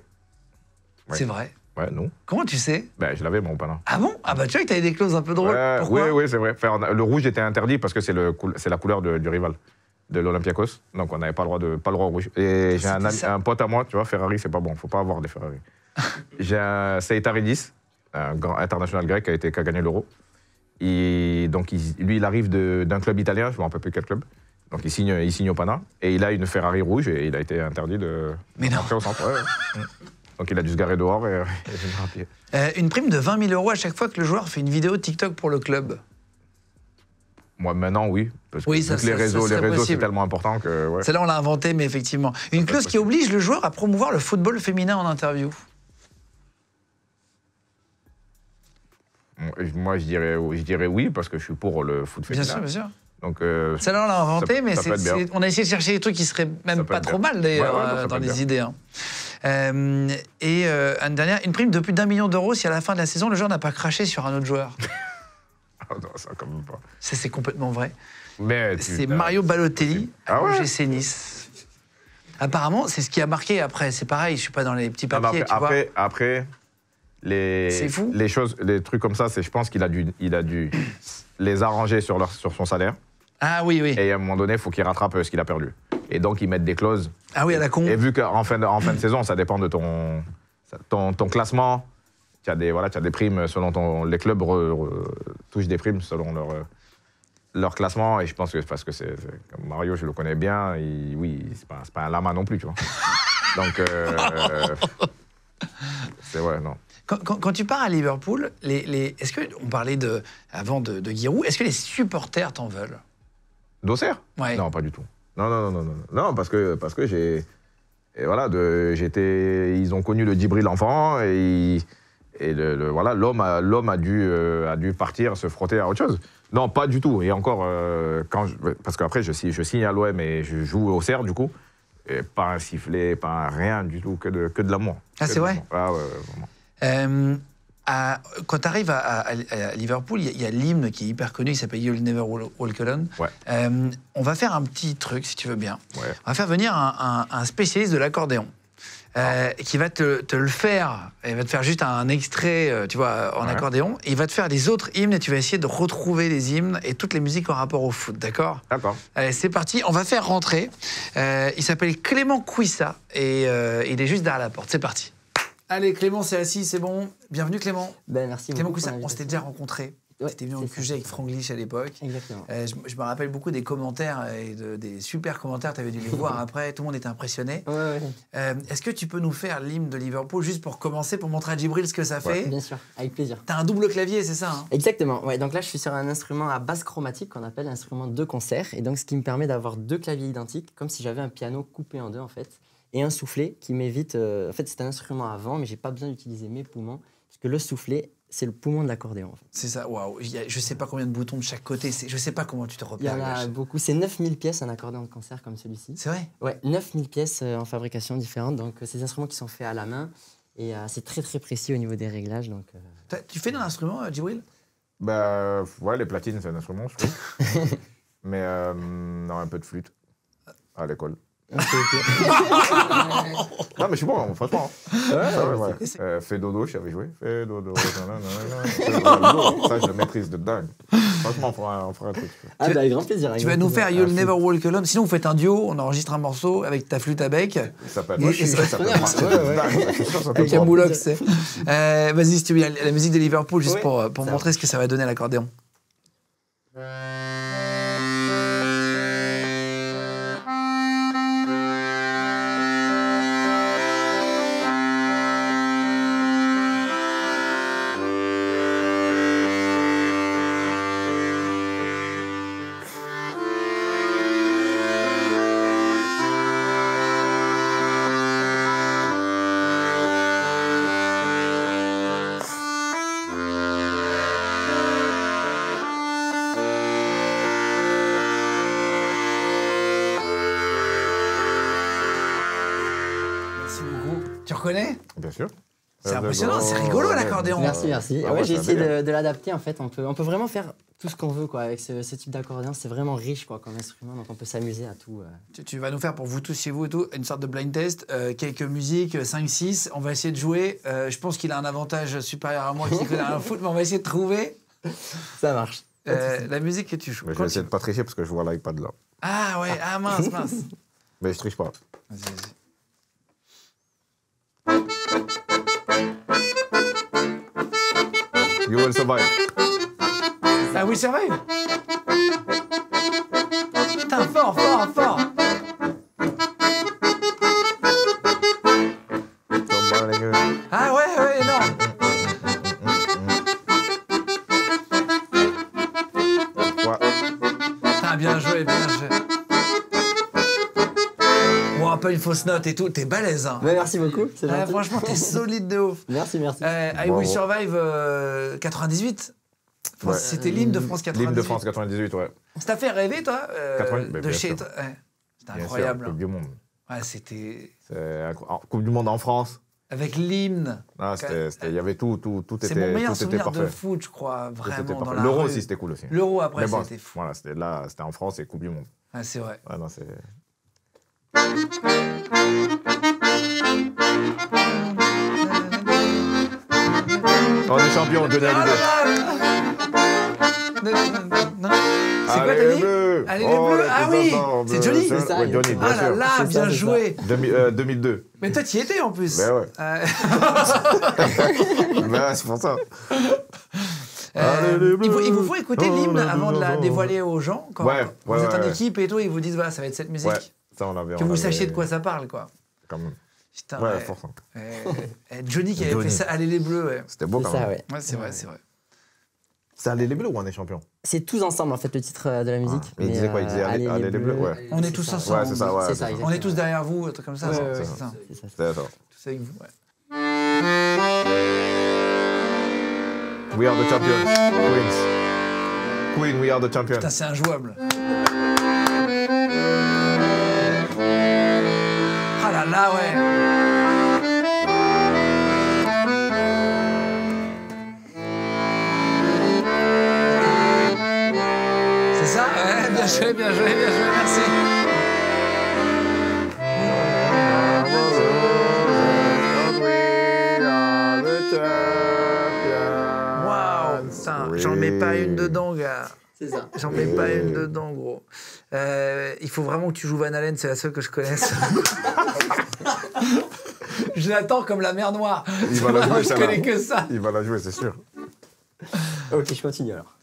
C'est vrai. Ouais, Comment tu sais ben, Je l'avais, mon panin. Ah bon Ah bah tu vois t'avais des clauses un peu drôles. oui, oui, c'est vrai. le rouge était interdit parce que c'est c'est la couleur du rival de l'Olympiakos. Donc on n'avait pas le droit de pas le droit au rouge. Et j'ai un, pote à moi, tu vois, Ferrari, c'est pas bon, faut pas avoir des Ferrari. (laughs) j'ai un Seitaridis, un grand international grec qui a, été, gagné l'Euro. Donc lui, il arrive d'un club italien, je me rappelle plus quel club. Donc il signe, il signe au Pana et il a une Ferrari rouge et il a été interdit de. Mais non. (laughs) Donc il a dû se garer dehors et, et venir une prime de 20 000 euros à chaque fois que le joueur fait une vidéo TikTok pour le club moi, maintenant, oui. Parce que, les réseaux, les réseaux c'est tellement important que. Celle-là, on l'a inventée, mais effectivement. Une clause qui oblige le joueur à promouvoir le football féminin en interview. Moi, je dirais, je dirais oui, parce que je suis pour le foot féminin. Bien sûr, bien sûr. Donc, euh, Celle-là, on l'a inventée, mais on a essayé de chercher des trucs qui seraient même pas trop mal, d'ailleurs, euh, dans les idées. Hein. Euh, et euh, une dernière, une prime de plus d'un million d'euros si à la fin de la saison, le joueur n'a pas craché sur un autre joueur. (laughs) Ah non, ça, quand même pas. Ça, c'est complètement vrai. C'est Mario Balotelli au ah ouais. Nice. Apparemment, c'est ce qui a marqué après. C'est pareil, je suis pas dans les petits ah bah papiers. après, les, les choses, les trucs comme ça, c'est je pense qu'il a dû, il a dû (clears throat) les arranger sur, leur, sur son salaire. Ah oui, oui. Et à un moment donné, il faut qu'il rattrape euh, ce qu'il a perdu. Et donc, ils mettent des clauses. Ah oui, à la con. Et vu qu'en fin, de, en fin de saison, ça dépend de ton, ton, classement, tu as, des, voilà, as des primes selon ton. Les clubs touchent des primes selon leur, leur classement. Et je pense que parce que c'est. Mario, je le connais bien, oui, c'est pas, pas un lama non plus, tu vois. donc. Euh, c'est ouais, non. Quand, tu pars à Liverpool, les, les est-ce que on parlait de avant de, de Giroud, est-ce que les supporters t'en veulent D'Auxerre Non, pas du tout. Non, non, non, non, non. parce que, parce que j'ai. Et voilà, j'étais. Ils ont connu le de l'enfant et, et le, voilà, l'homme a, l'homme a, dû, euh, a dû partir se frotter à autre chose. Non, pas du tout. Et encore, euh, quand parce qu'après, je, je signe à l'OM et je joue au cerf du coup. Et pas un sifflet, pas rien du tout, que de, que de l'amour. Ah, c'est vrai? Ah, ouais, vraiment. Euh, quand tu arrives à, Liverpool, il y, a, l'hymne qui est hyper connu, il s'appelle You'll Never Walk Alone. Euh, on va faire un petit truc, si tu veux bien. On va faire venir un, spécialiste de l'accordéon. Euh, ah. qui va te, le faire, il va te faire juste un extrait, euh, tu vois, en accordéon, il va te faire les autres hymnes et tu vas essayer de retrouver les hymnes et toutes les musiques en rapport au foot, d'accord D'accord. Allez, c'est parti, on va faire rentrer. il s'appelle Clément Cuissa et il est juste derrière la porte, c'est parti. Allez, Clément, c'est assis, c'est bon. Bienvenue, Clément. Ben, merci Clément on s'était déjà rencontré. Tu étais venu en QG avec Franglish à l'époque. Exactement. Euh, je, me rappelle beaucoup des commentaires et des super commentaires. Tu avais dû les voir (laughs) après. Tout le monde était impressionné. Ouais, ouais. Euh, est-ce que tu peux nous faire l'hymne de Liverpool juste pour commencer, pour montrer à Djibril ce que ça fait Bien sûr, avec plaisir. Tu as un double clavier, c'est ça hein? Exactement. Ouais, donc là, je suis sur un instrument à basse chromatique qu'on appelle instrument de concert. Et donc, ce qui me permet d'avoir deux claviers identiques, comme si j'avais un piano coupé en deux en fait et un soufflet qui m'évite. Euh, en fait, c'est un instrument avant, mais j'ai pas besoin d'utiliser mes poumons parce que le soufflet, c'est le poumon de l'accordéon. C'est ça, waouh. Je sais pas combien de boutons de chaque côté, je sais pas comment tu te repères. Il y en a beaucoup. C'est 9000 pièces un accordéon de concert comme celui-ci. C'est vrai Ouais, 9000 pièces euh, en fabrication différente. Donc, euh, c'est des instruments qui sont faits à la main. Et c'est très très précis au niveau des réglages. Donc, Tu fais dans l'instrument j Will Bah ouais, les platines, c'est un instrument, (laughs) Mais non, un peu de flûte à l'école. Ah, (laughs) non, mais je suis bon, hein, franchement. Hein. Ouais, ouais, euh, fais dodo, je savais jouer. Fais (laughs) dodo. Ça, je le maîtrise de dingue. Franchement, on fera, on fera un truc. Ah, bah, avec Tu vas nous faire You'll Never Walk Alone. Sinon, vous faites un duo, on enregistre un morceau avec ta flûte à bec. Ça s'appelle. Ouais, ça être Avec un mouloc, c'est. Vas-y, si tu veux, la musique de Liverpool, juste pour, euh, pour montrer ce que ça va donner à l'accordéon. Euh, Tu reconnais Bien sûr. C'est euh, impressionnant, c'est rigolo euh, l'accordéon. Merci, merci. Ah j'ai essayé de, l'adapter en fait. On peut, on peut vraiment faire tout ce qu'on veut quoi avec ce, type d'accordéon. C'est vraiment riche quoi comme instrument, donc on peut s'amuser à tout. Euh. Tu, vas nous faire pour vous tous chez vous et tout une sorte de blind test, quelques musiques, 5-6. On va essayer de jouer. je pense qu'il a un avantage supérieur à moi qui connaît un foot, mais on va essayer de trouver. (laughs) Ça marche. la musique que tu joues. je vais essayer de pas tricher parce que je vois l'iPad là. Ah ouais, ah mince, mince. (laughs) mais je triche pas. You will survive. I will survive. Putain, fort, fort, fort. une fausse note et tout. T'es balèze. Hein. merci beaucoup. Ah, franchement, t'es solide de ouf. (laughs) Merci, merci. Euh, I Will Survive 98. Euh, c'était l'hymne de France 98. L'hymne de France 98, ouais. Ça t'a fait rêver, toi euh, De chez toi. C'était incroyable. coupe hein. du Monde. Ouais, Coupe du Monde en France. Avec l'hymne. Ah, il y avait tout, tout, tout était C'est mon meilleur souvenir de foot, je crois, vraiment. L'euro aussi, c'était cool aussi. L'euro après, c'était fou. Voilà, c'était là, c'était en France et Coupe du Monde. Ah, c'est vrai. Ouais, non, on est champion, ah on C'est quoi, Denis les oh, bleus les Ah oui C'est Johnny Ah là là, bien joué 2002. Euh, Mais toi, tu y étais en plus Ben ouais. Euh. (laughs) ben c'est pour ça. Euh, ils, vous, font écouter l'hymne oh avant de la dévoiler aux gens quand, vous êtes en équipe et tout, ils vous disent voilà, ça va être cette musique. Que vous sachiez de quoi ça parle, quoi. Quand Putain, ouais, hein. eh, Johnny qui avait fait ça Allez les Bleus, C'était beau quand ça, même. Ouais, c'est vrai, c'est vrai. C'est Aller les Bleus ou On est champion C'est tous ensemble en fait le titre euh, de la musique. Ah, mais il disait quoi Il disait euh, Aller, les, Bleus, ouais. On est, tous ensemble. Ouais, c'est ça, ouais. on est tous derrière vous, un truc comme ça. c'est ça. C'est ça. Tous avec vous, ouais. We are the champions. Queens. Queen, we are the champions. Putain, c'est injouable. Ah ouais. C'est ça Ouais, bien joué, bien joué, bien joué, merci. Waouh, j'en mets pas une dedans, gars. J'en mets pas une euh. dedans, gros. Euh, il faut vraiment que tu joues Van Halen, c'est la seule que je connaisse. (laughs) je l'attends comme la mer noire. Il va la jouer, (laughs) je connais que ça. Il va la jouer, c'est sûr. ok, je continue alors.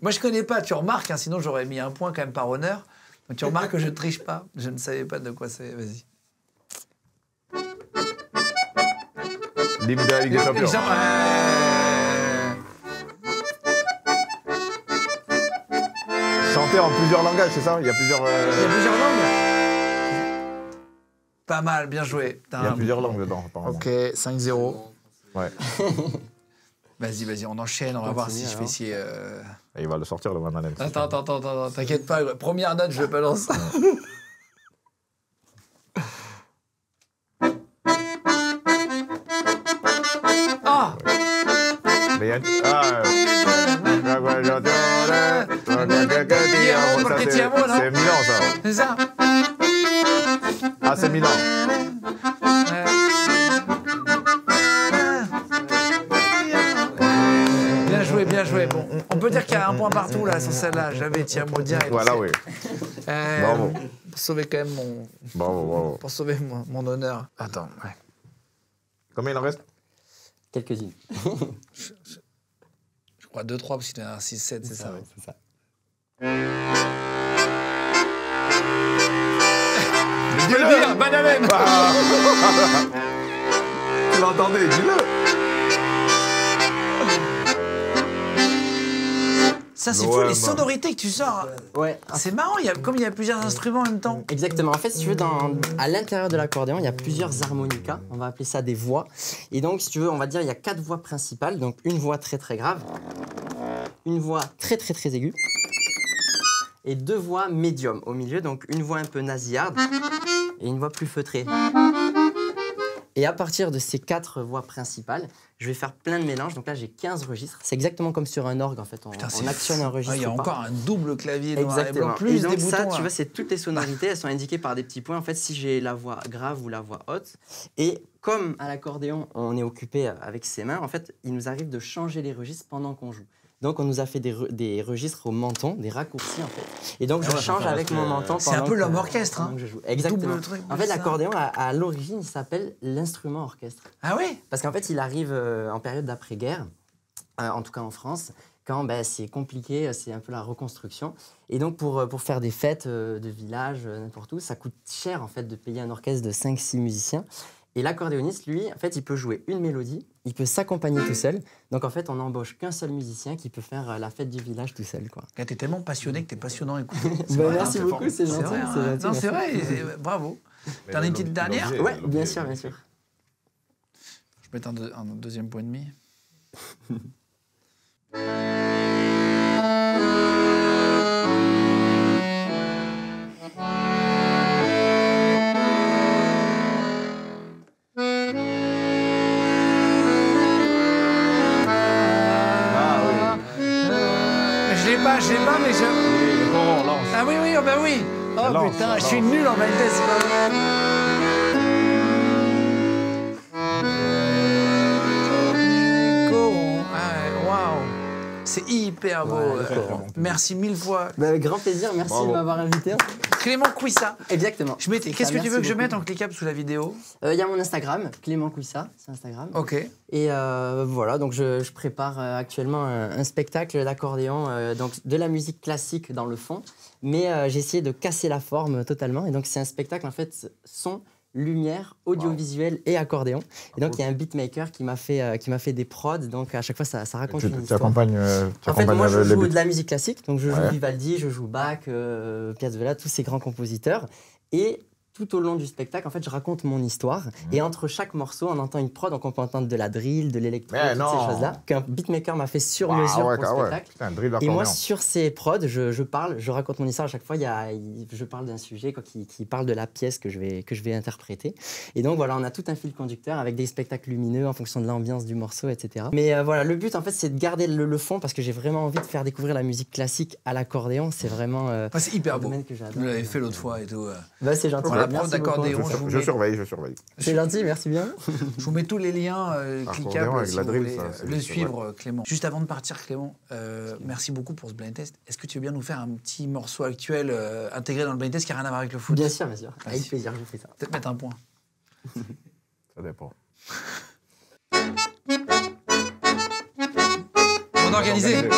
Moi, je connais pas, tu remarques, hein, sinon j'aurais mis un point quand même par honneur. tu remarques que je triche pas. Je ne savais pas de quoi c'est. Vas-y. L'hymne des Champions. en plusieurs langages, c'est ça Il y a plusieurs. Euh, il y a plusieurs langues Pas mal, bien joué. Il y a plusieurs langues dedans, apparemment. Ok, 5-0. Ouais. (laughs) vas-y, vas-y, on enchaîne, on va voir si je fais si. Euh, il va le sortir, le Van Halen. Attends, attends, attends, attends, t'inquiète pas, première note, je le balance. ah Mais Ah, c'est Milan, ça. C'est Ah, c'est Milan. Bien joué, bien joué. Bon, on peut dire qu'il y a un point partout là sur celle-là. J'avais tiens moi direct. Voilà, oui. Euh, bravo. Pour sauver quand même mon. Bravo, bravo. Pour sauver mon, mon honneur. Attends, ouais. Combien il en reste Quelques-unes. 2-3, parce qu'il un 6-7, c'est ça. c'est ça. le Banane dis Ça, c'est fou, les sonorités que tu sors. Ouais. C'est marrant, comme il y a plusieurs mm. instruments en même temps. Exactement. En fait, si tu veux, dans, à l'intérieur de l'accordéon, il y a plusieurs harmonicas. On va appeler ça des voix. Et donc, si tu veux, on va dire, il y a quatre voix principales. Donc, une voix très très grave, une voix très très très aiguë, et deux voix médium au milieu. Donc, une voix un peu nasillarde et une voix plus feutrée. Et à partir de ces quatre voix principales, je vais faire plein de mélanges. Donc là, j'ai 15 registres. C'est exactement comme sur un orgue, en fait. On, actionne un registre. il y a encore un double clavier noir exactement. et blanc, plus donc, ça, tu hein. vois, c'est toutes les sonorités. Elles sont indiquées par des petits points. En fait, si j'ai la voix grave ou la voix haute. Et comme à l'accordéon, on est occupé avec ses mains, en fait, il nous arrive de changer les registres pendant qu'on joue. Donc on nous a fait des, registres au menton, des raccourcis en fait. Et donc ah je change avec mon menton. C'est un peu l'homme orchestre. Hein. Exactement. en fait, l'accordéon à, l'origine il s'appelle l'instrument orchestre. Ah oui Parce qu'en fait, il arrive euh, en période d'après-guerre, euh, en tout cas en France, quand ben, c'est compliqué, euh, c'est un peu la reconstruction. Et donc pour, faire des fêtes de village, n'importe où, ça coûte cher en fait de payer un orchestre de 5-6 musiciens. Et l'accordéoniste, lui, en fait, il peut jouer une mélodie, il peut s'accompagner tout seul. Donc en fait, on n'embauche qu'un seul musicien qui peut faire euh, la fête du village tout seul. Quoi. T'es tellement passionné que t'es passionnant à écouter. (laughs) Bah, merci beaucoup, c'est gentil. c'est vrai, hein. euh, bravo. T'en as une petite dernière Oui, bien sûr, bien sûr. Je vais mettre un, un deuxième point et demi. (laughs) j'ai pas, mais je. bon, là. Ah oui, oui, oh, ben oui. Oh putain, je suis nul en vitesse. C'est hyper beau. Merci mille fois. Bah, avec grand plaisir, merci de m'avoir invité. Clément Couissa. Exactement. Je Qu'est-ce que tu veux que je mette en cliquable sous la vidéo Il euh, y a mon Instagram, Clément Couissa, c'est Instagram. Ok. Et euh, voilà, donc je, prépare euh, actuellement un, spectacle d'accordéon, donc de la musique classique dans le fond, mais j'ai essayé de casser la forme totalement. Et donc c'est un spectacle en fait son lumière, audiovisuel et accordéon. Et donc, il y a un beatmaker qui m'a fait, euh, fait des prods. Donc, à chaque fois, ça, ça raconte tu, une tu Accompagnes, euh, en fait, moi, je joue de la musique classique. Donc, je joue Vivaldi, je joue Bach, euh, Piazzolla, tous ces grands compositeurs. Et tout au long du spectacle, en fait, je raconte mon histoire. Mmh. Et entre chaque morceau, on entend une prod, donc on peut entendre de la drill, de l'électro, toutes ces choses-là, qu'un beatmaker m'a fait sur mesure et moi, sur ces prods, je, parle, je raconte mon histoire à chaque fois. Il y a, je parle d'un sujet qui, parle de la pièce que je, vais, que je vais interpréter. Et donc, voilà, on a tout un fil conducteur avec des spectacles lumineux en fonction de l'ambiance du morceau, etc. Mais euh, voilà, le but, en fait, c'est de garder le, fond parce que j'ai vraiment envie de faire découvrir la musique classique à l'accordéon. C'est vraiment. Euh, ah, c'est hyper beau. Que Vous l'avez fait l'autre fois et tout. Euh. Bah, c'est gentil d'accordéon. Je, je, surveille, je surveille. C'est lundi, merci bien. je vous mets tous les liens euh, cliquables si euh, le suivre, euh, Clément. Juste avant de partir, Clément, merci beaucoup pour ce blind test. Est-ce que tu veux bien nous faire un petit morceau actuel intégré dans le blind test qui n'a rien à voir avec le foot Bien sûr, bien sûr. Avec plaisir, je fais ça. Peut-être mettre un point. (laughs) ça dépend. On organisé. organisé.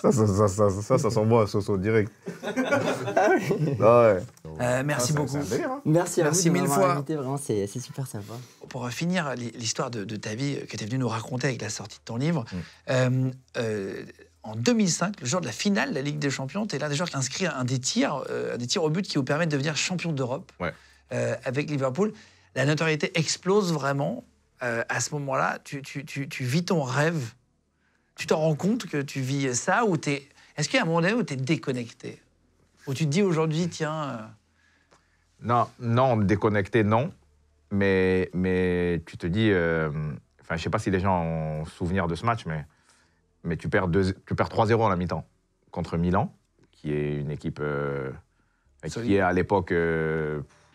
Ça ça, ça, ça, ça, sent Soso direct. Ah ah euh, merci ah, beaucoup. Hein. Merci à vous mille fois. vraiment, c'est, super sympa. Pour finir l'histoire de, ta vie euh, que tu es venu nous raconter avec la sortie de ton livre, mm. euh, en 2005, le jour de la finale de la Ligue des Champions, tu es l'un des joueurs qui inscrit un des tirs, un des tirs au but qui vous permet de devenir champion d'Europe avec Liverpool. La notoriété explose vraiment. à ce moment-là, tu vis ton rêve tu t'en rends compte que tu vis ça ou t'es. Est-ce qu'il y a un moment donné où tu es déconnecté Où tu te dis aujourd'hui, tiens. Euh, non, non, déconnecté, non. Mais, mais tu te dis. Euh, enfin, je sais pas si les gens ont souvenir de ce match, mais, mais tu perds, perds 3-0 en la mi-temps contre Milan, qui est une équipe. Euh, qui est à l'époque.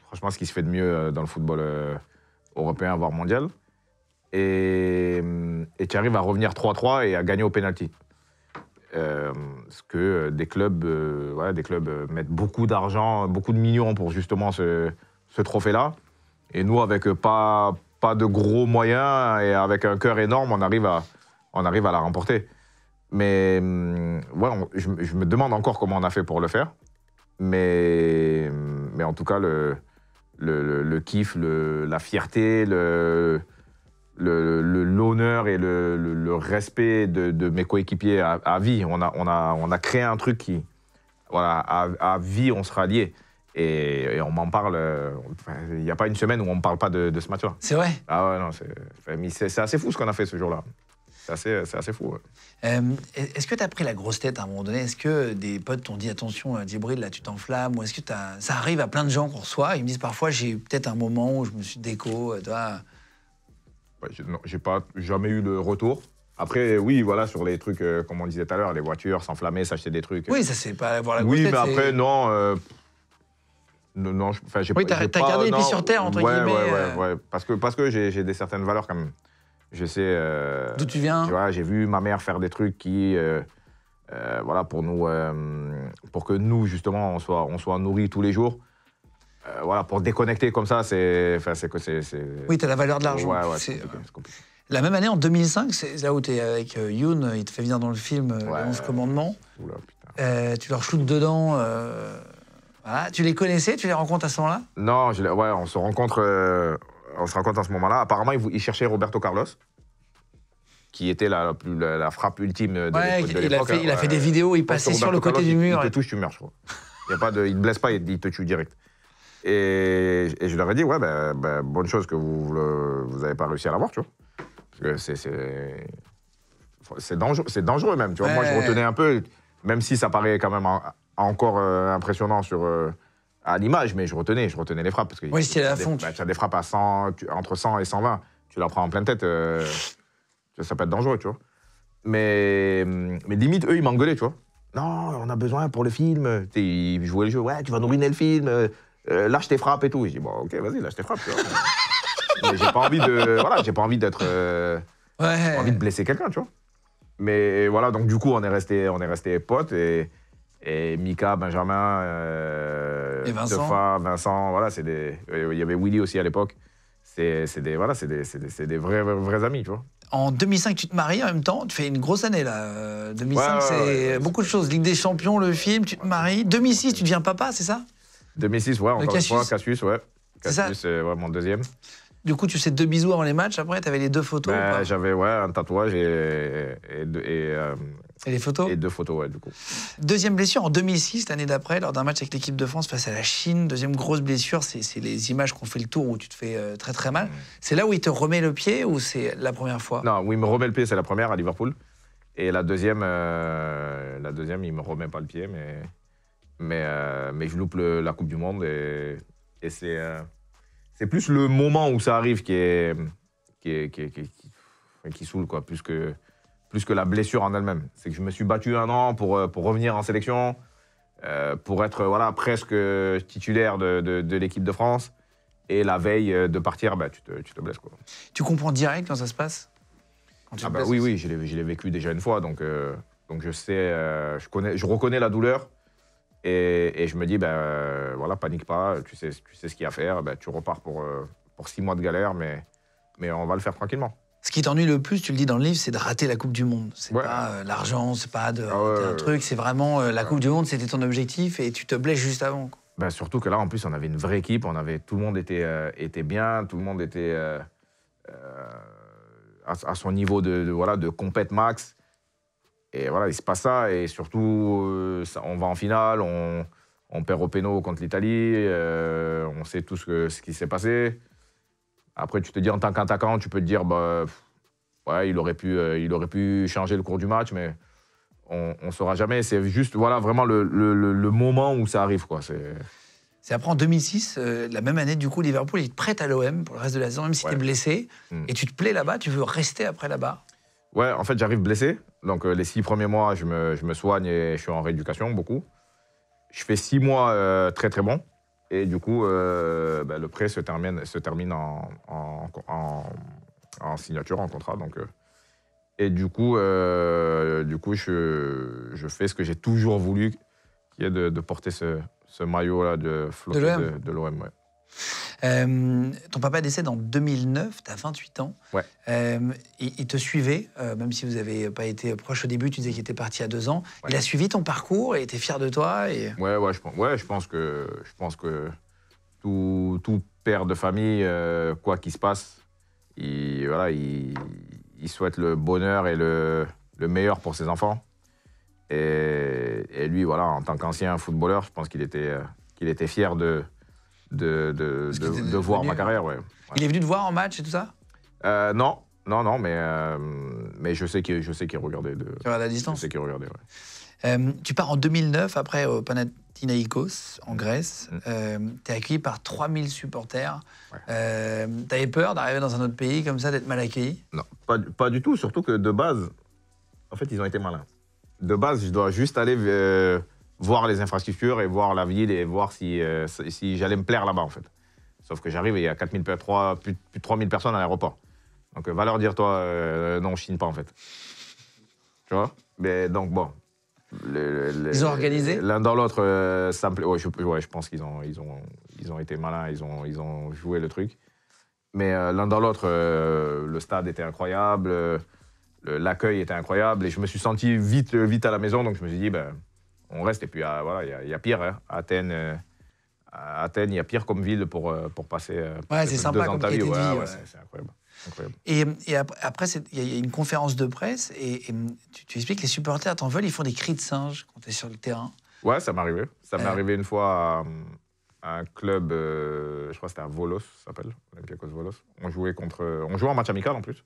franchement, ce qui se fait de mieux dans le football européen, voire mondial et, tu arrives à revenir 3-3 et à gagner au pénalty. Euh, parce que des clubs, euh, des clubs euh, mettent beaucoup d'argent, beaucoup de millions pour justement ce, trophée-là. Et nous, avec pas, de gros moyens et avec un cœur énorme, on arrive à, on arrive à la remporter. Mais voilà, euh, je, me demande encore comment on a fait pour le faire. Mais, mais en tout cas, le, le, le kiff, la fierté, le, l'honneur et le, respect de, mes coéquipiers à, vie. On a, on, a, on a créé un truc qui, voilà, à, vie, on sera lié Et, on m'en parle, euh, il n'y a pas une semaine où on ne parle pas de, ce match-là. C'est vrai Ah ouais, non, c'est assez fou ce qu'on a fait ce jour-là. C'est assez, assez, fou. Euh, est-ce que tu as pris la grosse tête à un moment donné Est-ce que des potes t'ont dit attention, euh, Djibril, là tu t'enflammes Ou est-ce que ça arrive à plein de gens qu'on reçoit Ils me disent parfois j'ai peut-être un moment où je me suis déco, toi j'ai pas jamais eu de retour. Après, oui, voilà, sur les trucs, euh, comme on disait tout à l'heure, les voitures, s'enflammer, s'acheter des trucs. Oui, ça, c'est pas la Oui, mais après, non. Euh, non, enfin, j'ai oui, t'as gardé les pieds sur terre, entre guillemets. Euh. Ouais, Parce que, parce que j'ai des certaines valeurs, quand même. Je sais. D'où tu viens Tu vois, j'ai vu ma mère faire des trucs qui. voilà, pour nous. pour que nous, justement, on soit, on soit nourris tous les jours. Euh, voilà, pour déconnecter comme ça, c'est. c'est… – Oui, tu as la valeur de l'argent. Ouais, ouais, c'est euh, compliqué. La même année, en 2005, c'est là où tu es avec euh, Yoon, il te fait venir dans le film 11 commandements. Oula, euh, tu leur shootes dedans. Voilà. Tu les connaissais Tu les rencontres à ce moment-là Non, ouais, on se rencontre, on se rencontre à ce moment-là. Apparemment, ils, cherchaient Roberto Carlos, qui était la, frappe ultime de ouais, Il, a fait, il a hein. fait des vidéos, il passait sur le côté du mur. Il, il te touche, tu meurs, je crois. il, ne il te blesse pas, il, te tue direct. Et, je leur ai dit, ouais, ben, ben, bonne chose que vous n'avez pas réussi à l'avoir, tu vois. Parce que c'est. c'est... dangereux, dangereux même, tu vois. Moi, je retenais un peu, même si ça paraît quand même encore euh, impressionnant sur, euh, à l'image, mais je retenais, je retenais les frappes. Parce que oui, c'est la fonte. Ben, tu as des frappes à 100, entre 100 et 120, tu la prends en pleine tête, euh, ça peut être dangereux, tu vois. Mais, mais limite, eux, ils m'engueulaient, tu vois. Non, on a besoin pour le film. Ils jouaient le jeu, ouais, tu vas nous ruiner le film euh, lâche tes frappes et tout. J'ai dis, bon, ok, vas-y, lâche tes frappes. tu vois. (laughs) Mais j'ai pas envie de. Voilà, j'ai pas envie d'être. Euh, j'ai pas envie de blesser quelqu'un, tu vois. Mais voilà, donc du coup, on est resté, on est resté potes et, Mika, Benjamin, euh, Vincent. Vincent, voilà, c'est des. Il y avait Willy aussi à l'époque. C'est c'est des, voilà, c'est des, c'est des, c'est des vrais, vrais, amis, tu vois. En 2005, tu te maries en même temps. Tu fais une grosse année, là. 2005, euh, c'est beaucoup de choses. Ligue des Champions, le film, tu te maries. 2006, tu deviens papa, c'est ça 2006, ouais, encore une fois, Cassius, ouais. Cassius, c'est euh, ouais, mon deuxième. Du coup, tu sais deux bisous avant les matchs, après, tu avais les deux photos ben, J'avais, ouais, un tatouage et, euh, et, les photos Et deux photos, ouais, du coup. Deuxième blessure en 2006, l'année d'après, lors d'un match avec l'équipe de France face à la Chine. Deuxième grosse blessure, c'est les images qu'on fait le tour où tu te fais euh, très très mal. Mm. C'est là où il te remet le pied ou c'est la première fois Non, où il me remet le pied, c'est la première à Liverpool. Et la deuxième, la deuxième, il me remet pas le pied, mais mais, euh, mais je loupe la Coupe du Monde et, euh, c'est, plus le moment où ça arrive qui est, qui, qui, qui, saoule, quoi, plus que, plus que la blessure en elle-même. C'est que je me suis battu un an pour, euh, pour revenir en sélection, pour être voilà, presque titulaire de, de, l'équipe de France. Et la veille de partir, bah, tu, te, blesses. Quoi. Tu comprends direct quand ça se passe ah bah oui, oui, je l'ai vécu déjà une fois, donc, donc je sais, je, connais, je reconnais la douleur, et, je me dis, ben euh, voilà, panique pas, tu sais, tu sais ce qu'il y a à faire, ben, tu repars pour, euh, pour six mois de galère, mais, mais on va le faire tranquillement. Ce qui t'ennuie le plus, tu le dis dans le livre, c'est de rater la Coupe du Monde. C'est pas euh, l'argent, c'est pas de ah un truc, c'est vraiment la Coupe du Monde, c'était ton objectif et tu te blesses juste avant. Ben, surtout que là, en plus, on avait une vraie équipe, on avait, tout le monde était, était bien, tout le monde était à, son niveau de, voilà, de compète max. Et voilà, il se passe ça. Et surtout, euh, on va en finale, on, perd au péno contre l'Italie, euh, on sait tout ce, qui s'est passé. Après, tu te dis en tant qu'attaquant, tu peux te dire, bah, ouais, il aurait, pu, euh, il aurait pu changer le cours du match, mais on ne saura jamais. C'est juste voilà, vraiment le, moment où ça arrive. Quoi. C'est... après en 2006, la même année, du coup, Liverpool, il te prête à l'OM pour le reste de la saison, même si tu es blessé. Hmm. Et tu te plais là-bas, tu veux rester après là-bas. Ouais, en fait, j'arrive blessé. Donc, euh, les six premiers mois, je me, soigne et je suis en rééducation beaucoup. Je fais six mois euh, très, très bon. Et du coup, euh, bah, le prêt se termine, se termine en, signature, en contrat. Donc, et du coup, du coup je, fais ce que j'ai toujours voulu, qui est de, porter ce, ce maillot-là de, de l'OM. Euh, ton papa décède en 2009, tu as 28 ans. Euh, il, te suivait, euh, même si vous n'avez pas été proche au début, tu disais qu'il était parti à deux ans. Il a suivi ton parcours et était fier de toi. Et... Ouais, ouais, je, pense que, je pense que tout, père de famille, quoi qu'il se passe, il, voilà, il, souhaite le bonheur et le, meilleur pour ses enfants. Et, et, lui, voilà, en tant qu'ancien footballeur, je pense qu'il était, qu'il était fier de de, de, voir ma carrière. Ouais. Il est venu te voir en match et tout ça euh, Non, non, non, mais, euh, mais je sais qu'il regardait. De, tu la distance Je sais qu'il regardait, euh, tu pars en 2009 après au Panathinaikos en Grèce. Mm. tu es accueilli par 3000 supporters. Tu avais peur d'arriver dans un autre pays comme ça, d'être mal accueilli Non, pas, pas du tout. Surtout que de base, en fait, ils ont été malins. De base, je dois juste aller voir les infrastructures et voir la ville et voir euh, si, si j'allais me plaire là-bas, en fait. Sauf que j'arrive et il y a 4000, 3, plus, de 3000 personnes à l'aéroport. Donc, euh, va leur dire, toi, euh, non, Chine pas, en fait. Tu vois Mais donc, bon. ils ont organisé L'un dans l'autre, euh, ça me plaît. Ouais, je, pense qu'ils ont, ils ont, ils ont été malins, ils ont, ils ont joué le truc. Mais l'un dans l'autre, le stade était incroyable, l'accueil était incroyable, et je me suis senti vite, vite à la maison, donc je me suis dit, ben on reste. Et puis, ah, voilà, il y a, pire. Hein. Athènes, euh, Athènes, il y a pire comme ville pour, euh, pour passer euh, ouais, c'est sympa, comme Ouais, c'est incroyable. Et, après, il y a une conférence de presse et, tu, expliques que les supporters t'en veulent, ils font des cris de singe quand tu es sur le terrain. Ouais, ça m'est arrivé. Ça m'est arrivé une fois à, un club, je crois que c'était à Volos, ça s'appelle, Olympiakos Volos. On jouait, contre, on jouait en match amical en plus.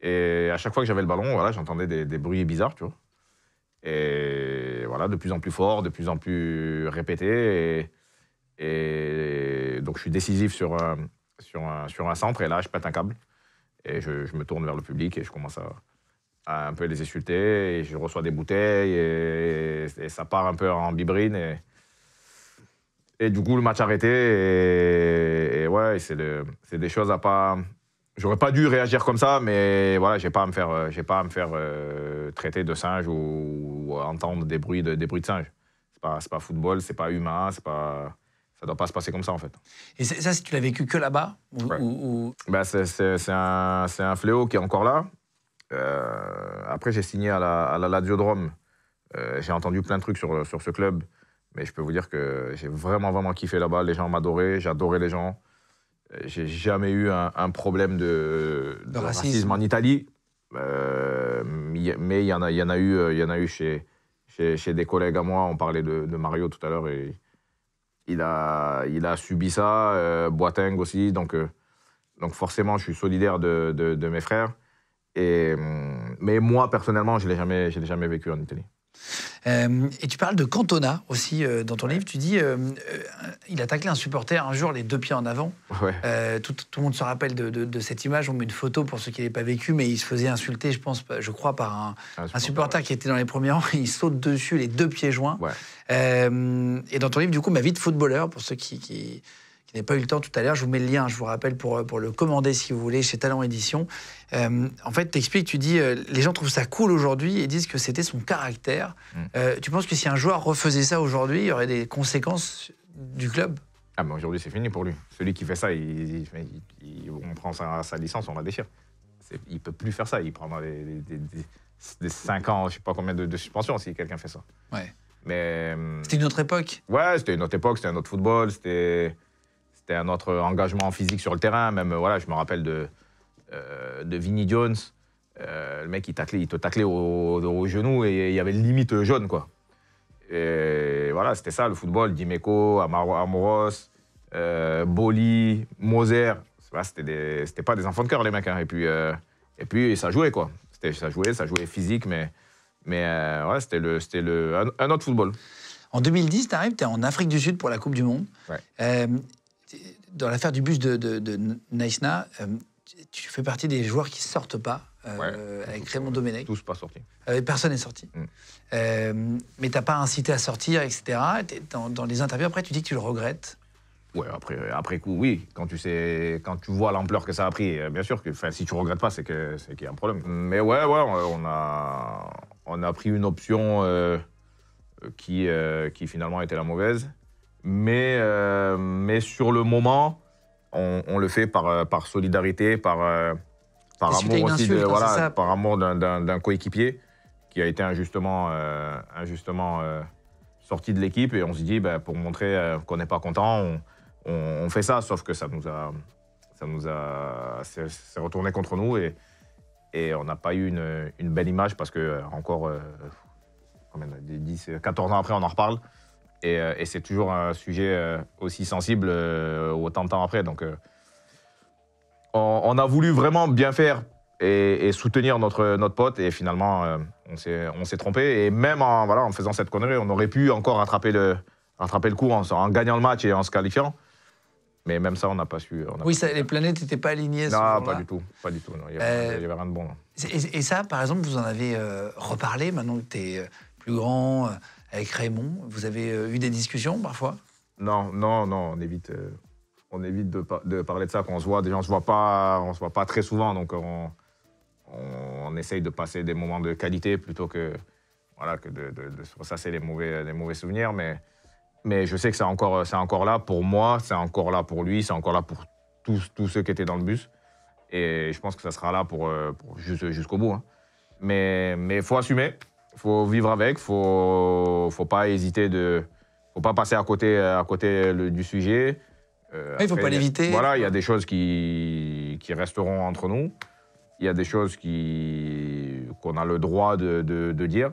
Et à chaque fois que j'avais le ballon, voilà, j'entendais des, des bruits bizarres, tu vois. Et voilà, de plus en plus fort, de plus en plus répété. Et, donc, je suis décisif sur, sur, un, sur centre. Et là, je pète un câble. Et je, me tourne vers le public et je commence à, un peu les insulter. Et je reçois des bouteilles. Et, ça part un peu en bibrine. Et, et du coup, le match arrêté. Et, ouais, c'est des choses à pas, J'aurais pas dû réagir comme ça, mais voilà, j'ai pas à me faire, euh, j'ai pas à me faire euh, traiter de singe ou, entendre des bruits de, des bruits de singe. C'est pas, pas football, c'est pas humain, c'est pas, ça doit pas se passer comme ça en fait. Et ça, tu l'as vécu que là-bas bah, c'est, un, fléau qui est encore là. Euh, après, j'ai signé à la, à la Lazio j'ai entendu plein de trucs sur, sur ce club, mais je peux vous dire que j'ai vraiment vraiment kiffé là-bas. Les gens m'adoraient, j'adorais les gens j'ai jamais eu un, problème de, racisme. en Italie, euh, mais il y, en a, y en a eu, euh, y en a eu chez, chez, des collègues à moi. On parlait de, Mario tout à l'heure et il a, il a subi ça, euh, Boiteng aussi. Donc, donc forcément, je suis solidaire de, mes frères. Et, hum, mais moi, personnellement, je ne l'ai jamais vécu en Italie. Euh, et tu parles de Cantona aussi euh, dans ton livre. Tu dis, euh, il a taclé un supporter un jour les deux pieds en avant. Tout, le monde se rappelle de, cette image. On met une photo pour ceux qui n'avaient pas vécu, mais il se faisait insulter, je pense, je crois, par un, supporter, qui était dans les premiers rangs. Il saute dessus les deux pieds joints. et dans ton livre, du coup, ma vie de footballeur pour ceux qui qui n'ai pas eu le temps tout à l'heure. Je vous mets le lien, je vous rappelle, pour, euh, pour le commander si vous voulez chez Talent Édition. Euh, en fait, t'expliques, tu dis, euh, les gens trouvent ça cool aujourd'hui et disent que c'était son caractère. Mm. tu penses que si un joueur refaisait ça aujourd'hui, il y aurait des conséquences du club Ah, mais aujourd'hui, c'est fini pour lui. Celui qui fait ça, on prend sa, licence, on la déchire. Il peut plus faire ça. Il prendra des, des, 5 ans, je sais pas combien de, de suspension si quelqu'un fait ça. Mais. C'était une autre époque Ouais, c'était une autre époque, c'était un autre football, c'était c'était un autre engagement physique sur le terrain. Même, voilà, je me rappelle de, euh, de Vinnie Jones. Euh, le mec, il, te taclait au, au, genou et il y avait limite jaune, quoi. Et voilà, c'était ça le football. Dimeco, Amoros, euh, Boli, Moser. C'était des, pas des enfants de cœur, les mecs. Hein. Et, puis, et puis, ça jouait, quoi. Ça jouait, ça jouait physique, mais, mais c'était le, le, un, autre football. En 2010, tu arrives, tu es en Afrique du Sud pour la Coupe du Monde dans l'affaire du bus de, de, Naïsna, euh, tu fais partie des joueurs qui sortent pas euh, avec Raymond euh, Domenech. Tous pas sortis. personne n'est sorti. Mm. Mais tu mais pas incité à sortir, etc. Dans, les interviews, après, tu dis que tu le regrettes. Ouais, après, après coup, oui. Quand tu, sais, quand tu vois l'ampleur que ça a pris, bien sûr que si tu regrettes pas, c'est qu'il y a un problème. Mais ouais, ouais, on a, on a pris une option qui, qui finalement était la mauvaise. Mais, euh, mais sur le moment, on, le fait par, euh, solidarité, par, euh, par amour aussi, de, voilà, par amour d'un coéquipier qui a été injustement, injustement sorti de l'équipe. Et on se dit, bah, pour montrer qu'on n'est pas content, on, fait ça. Sauf que ça nous a. Ça nous a. retourné contre nous. Et, on n'a pas eu une, belle image parce que encore 14 ans après, on en reparle. Euh, et, c'est toujours un sujet euh, aussi sensible euh, autant de temps après. Donc, on, a voulu vraiment bien faire et, soutenir notre, notre pote. Et finalement, on s'est trompé. Et même en, voilà, en faisant cette connerie, on aurait pu encore rattraper le, rattraper le coup en, gagnant le match et en se qualifiant. Mais même ça, on n'a pas su. oui, les planètes n'étaient pas alignées. Non, pas du tout. Pas du tout. Il n'y avait, rien de bon. Et, ça, par exemple, vous en avez reparlé maintenant que tu es plus grand avec Raymond. Vous avez euh, eu des discussions parfois Non, non, non, on évite, euh, on évite de, de, parler de ça quand on se voit. Déjà, on se voit pas, on se voit pas très souvent, donc on, essaye de passer des moments de qualité plutôt que, voilà, que de, de, ressasser les mauvais, les mauvais souvenirs. Mais, mais je sais que c'est encore, c'est encore là pour moi, c'est encore là pour lui, c'est encore là pour tous, tous ceux qui étaient dans le bus. Et je pense que ça sera là pour, euh, jusqu'au bout. Hein. Mais il faut assumer faut vivre avec, faut, faut pas hésiter de, faut pas passer à côté, à côté du sujet. Euh, il ne faut pas l'éviter. Voilà, il y a des choses qui, qui resteront entre nous. Il y a des choses qui, qu'on a le droit de, de, dire.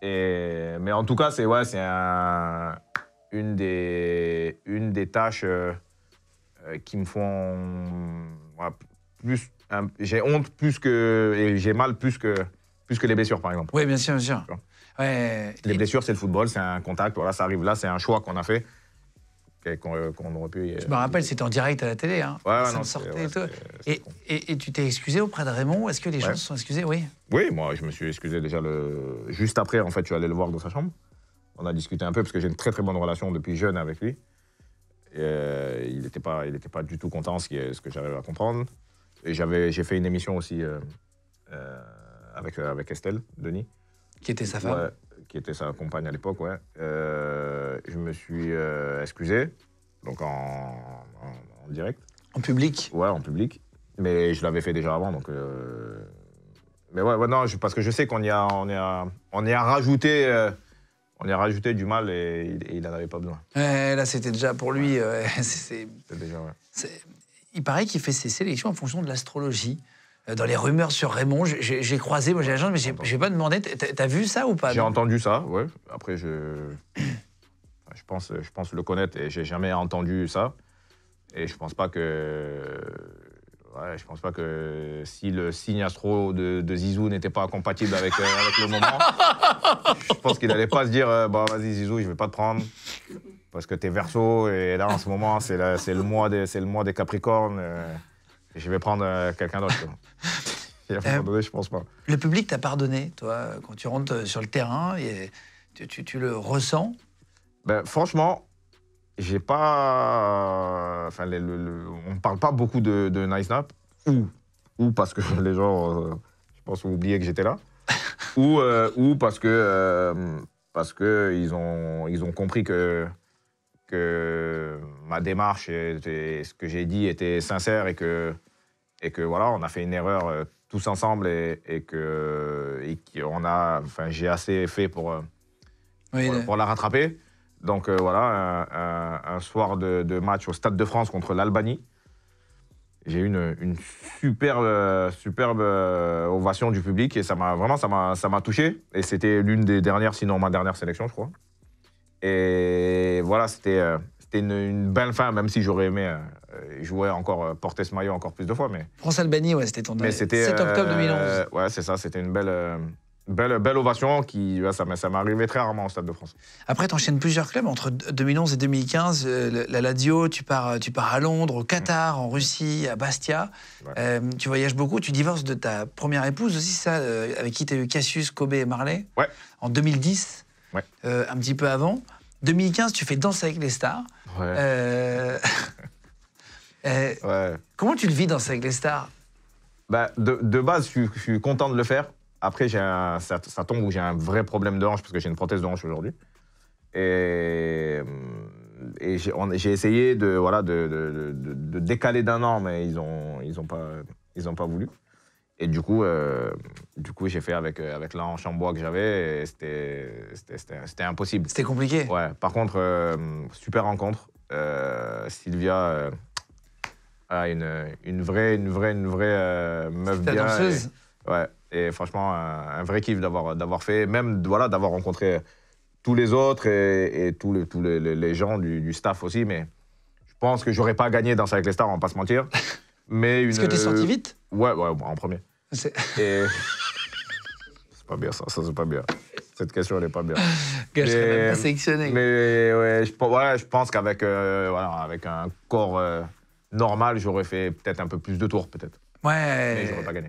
Et, mais en tout cas, c'est ouais, c'est un, une, des, une des tâches euh, qui me font plus. J'ai honte plus que. et j'ai mal plus que plus que les blessures, par exemple. Oui, bien sûr, bien sûr. Les blessures, c'est le football, c'est un contact. Voilà, ça arrive là, c'est un choix qu'on a fait. Qu'on euh, Je me rappelle, euh, c'était en direct à la télé. Hein. ça sortait et, Et, tu t'es excusé auprès de Raymond Est-ce que les gens se sont excusés Oui. Oui, moi, je me suis excusé déjà le... juste après. En fait, je suis allé le voir dans sa chambre. On a discuté un peu parce que j'ai une très bonne relation depuis jeune avec lui. Euh, il n'était pas, pas du tout content, ce, que j'arrive à comprendre. Et j'avais, j'ai fait une émission aussi avec, euh, avec Estelle, Denis. Qui était sa femme Qui était sa compagne à l'époque, ouais. Euh, je me suis euh, excusé, donc en, direct. En public Ouais, en public. Mais je l'avais fait déjà avant, donc. Mais ouais, non, parce que je sais qu'on y a, on est on rajouté. on y a rajouté du mal et, il n'en avait pas besoin. là, c'était déjà pour lui. (laughs) c'est déjà, il paraît qu'il fait ses sélections en fonction de l'astrologie. Euh, dans les rumeurs sur Raymond. J'ai croisé, moi j'ai la chance, mais ah, j'ai pas demandé. T'as vu ça ou pas J'ai entendu ça, ouais. Après, je, je, pense, je pense le connaître et j'ai jamais entendu ça. Et je pense pas que. Ouais, je pense pas que si le signe astro de, Zizou n'était pas compatible euh, avec, le moment, je pense qu'il n'allait pas se dire euh, bah vas-y Zizou, je vais pas te prendre parce que tu es verso et là en ce moment c'est le mois des le mois des Capricornes. Je vais prendre euh, quelqu'un d'autre. (laughs) Euh, je pense pas. Le public t'a pardonné, toi, quand tu rentres euh, sur le terrain et tu, le ressens ben, Franchement, j'ai pas. Enfin, on ne parle pas beaucoup de, Nice Nap, ou, ou parce que (laughs) les gens, je pense, ont oublié que j'étais là, (laughs) ou, ou parce que. parce qu'ils ont, ils ont compris que que ma démarche et, ce que j'ai dit était sincère et que, et que voilà, on a fait une erreur euh, tous ensemble et, que et on a, enfin, j'ai assez fait pour, euh, pour, la rattraper. Donc euh, voilà, un, soir de, match au Stade de France contre l'Albanie. J'ai eu une, superbe, superbe ovation du public et ça m'a vraiment ça m'a touché. Et c'était l'une des dernières, sinon ma dernière sélection, je crois. Et voilà, c'était euh, une, belle fin, même si j'aurais aimé euh, jouer encore, euh, porter ce maillot encore plus de fois. Mais... France-Albanie, ouais, c'était ton mais 7 octobre 2011. ouais, c'est ça, c'était une belle. Belle, belle, ovation qui, ça m'est arrivé très rarement au Stade de France. Après, tu enchaînes plusieurs clubs entre 2011 et 2015. la Lazio, tu pars, tu pars à Londres, au Qatar, en Russie, à Bastia. tu voyages beaucoup. Tu divorces de ta première épouse aussi, ça, avec qui tu as eu Cassius, Kobe et Marley. Ouais. En 2010. Euh, un petit peu avant. 2015, tu fais Danse avec les stars. Euh, (laughs) euh, ouais. Comment tu le vis, Danse avec les stars bah, de, base, je suis, content de le faire. Après, un, ça, tombe où j'ai un vrai problème de hanche parce que j'ai une prothèse de hanche aujourd'hui. Et, j'ai essayé de, voilà, de, de, décaler d'un an, mais ils n'ont ils ont pas, ils ont pas voulu. Et du coup, euh, du coup j'ai fait avec, euh, avec l'anche en bois que j'avais et c'était impossible. C'était compliqué Ouais, par contre, euh, super rencontre. Sylvia, a une, une, vraie, une vraie, une vraie meuf bien. danseuse et, Ouais, et franchement, un, vrai kiff d'avoir fait, même voilà, d'avoir rencontré tous les autres et, et tous, les, tous les, gens du, du, staff aussi. Mais je pense que j'aurais pas gagné ça avec les stars, on va pas se mentir. (laughs) Mais Est-ce que tu es sorti vite ouais, ouais, en premier. C'est Et... (laughs) pas bien ça, ça c'est pas bien. Cette question, elle est pas bien. je (laughs) sélectionné. Mais ouais, je, pense qu'avec euh, voilà, avec un corps euh, normal, j'aurais fait peut-être un peu plus de tours, peut-être. Ouais. Mais j'aurais pas gagné.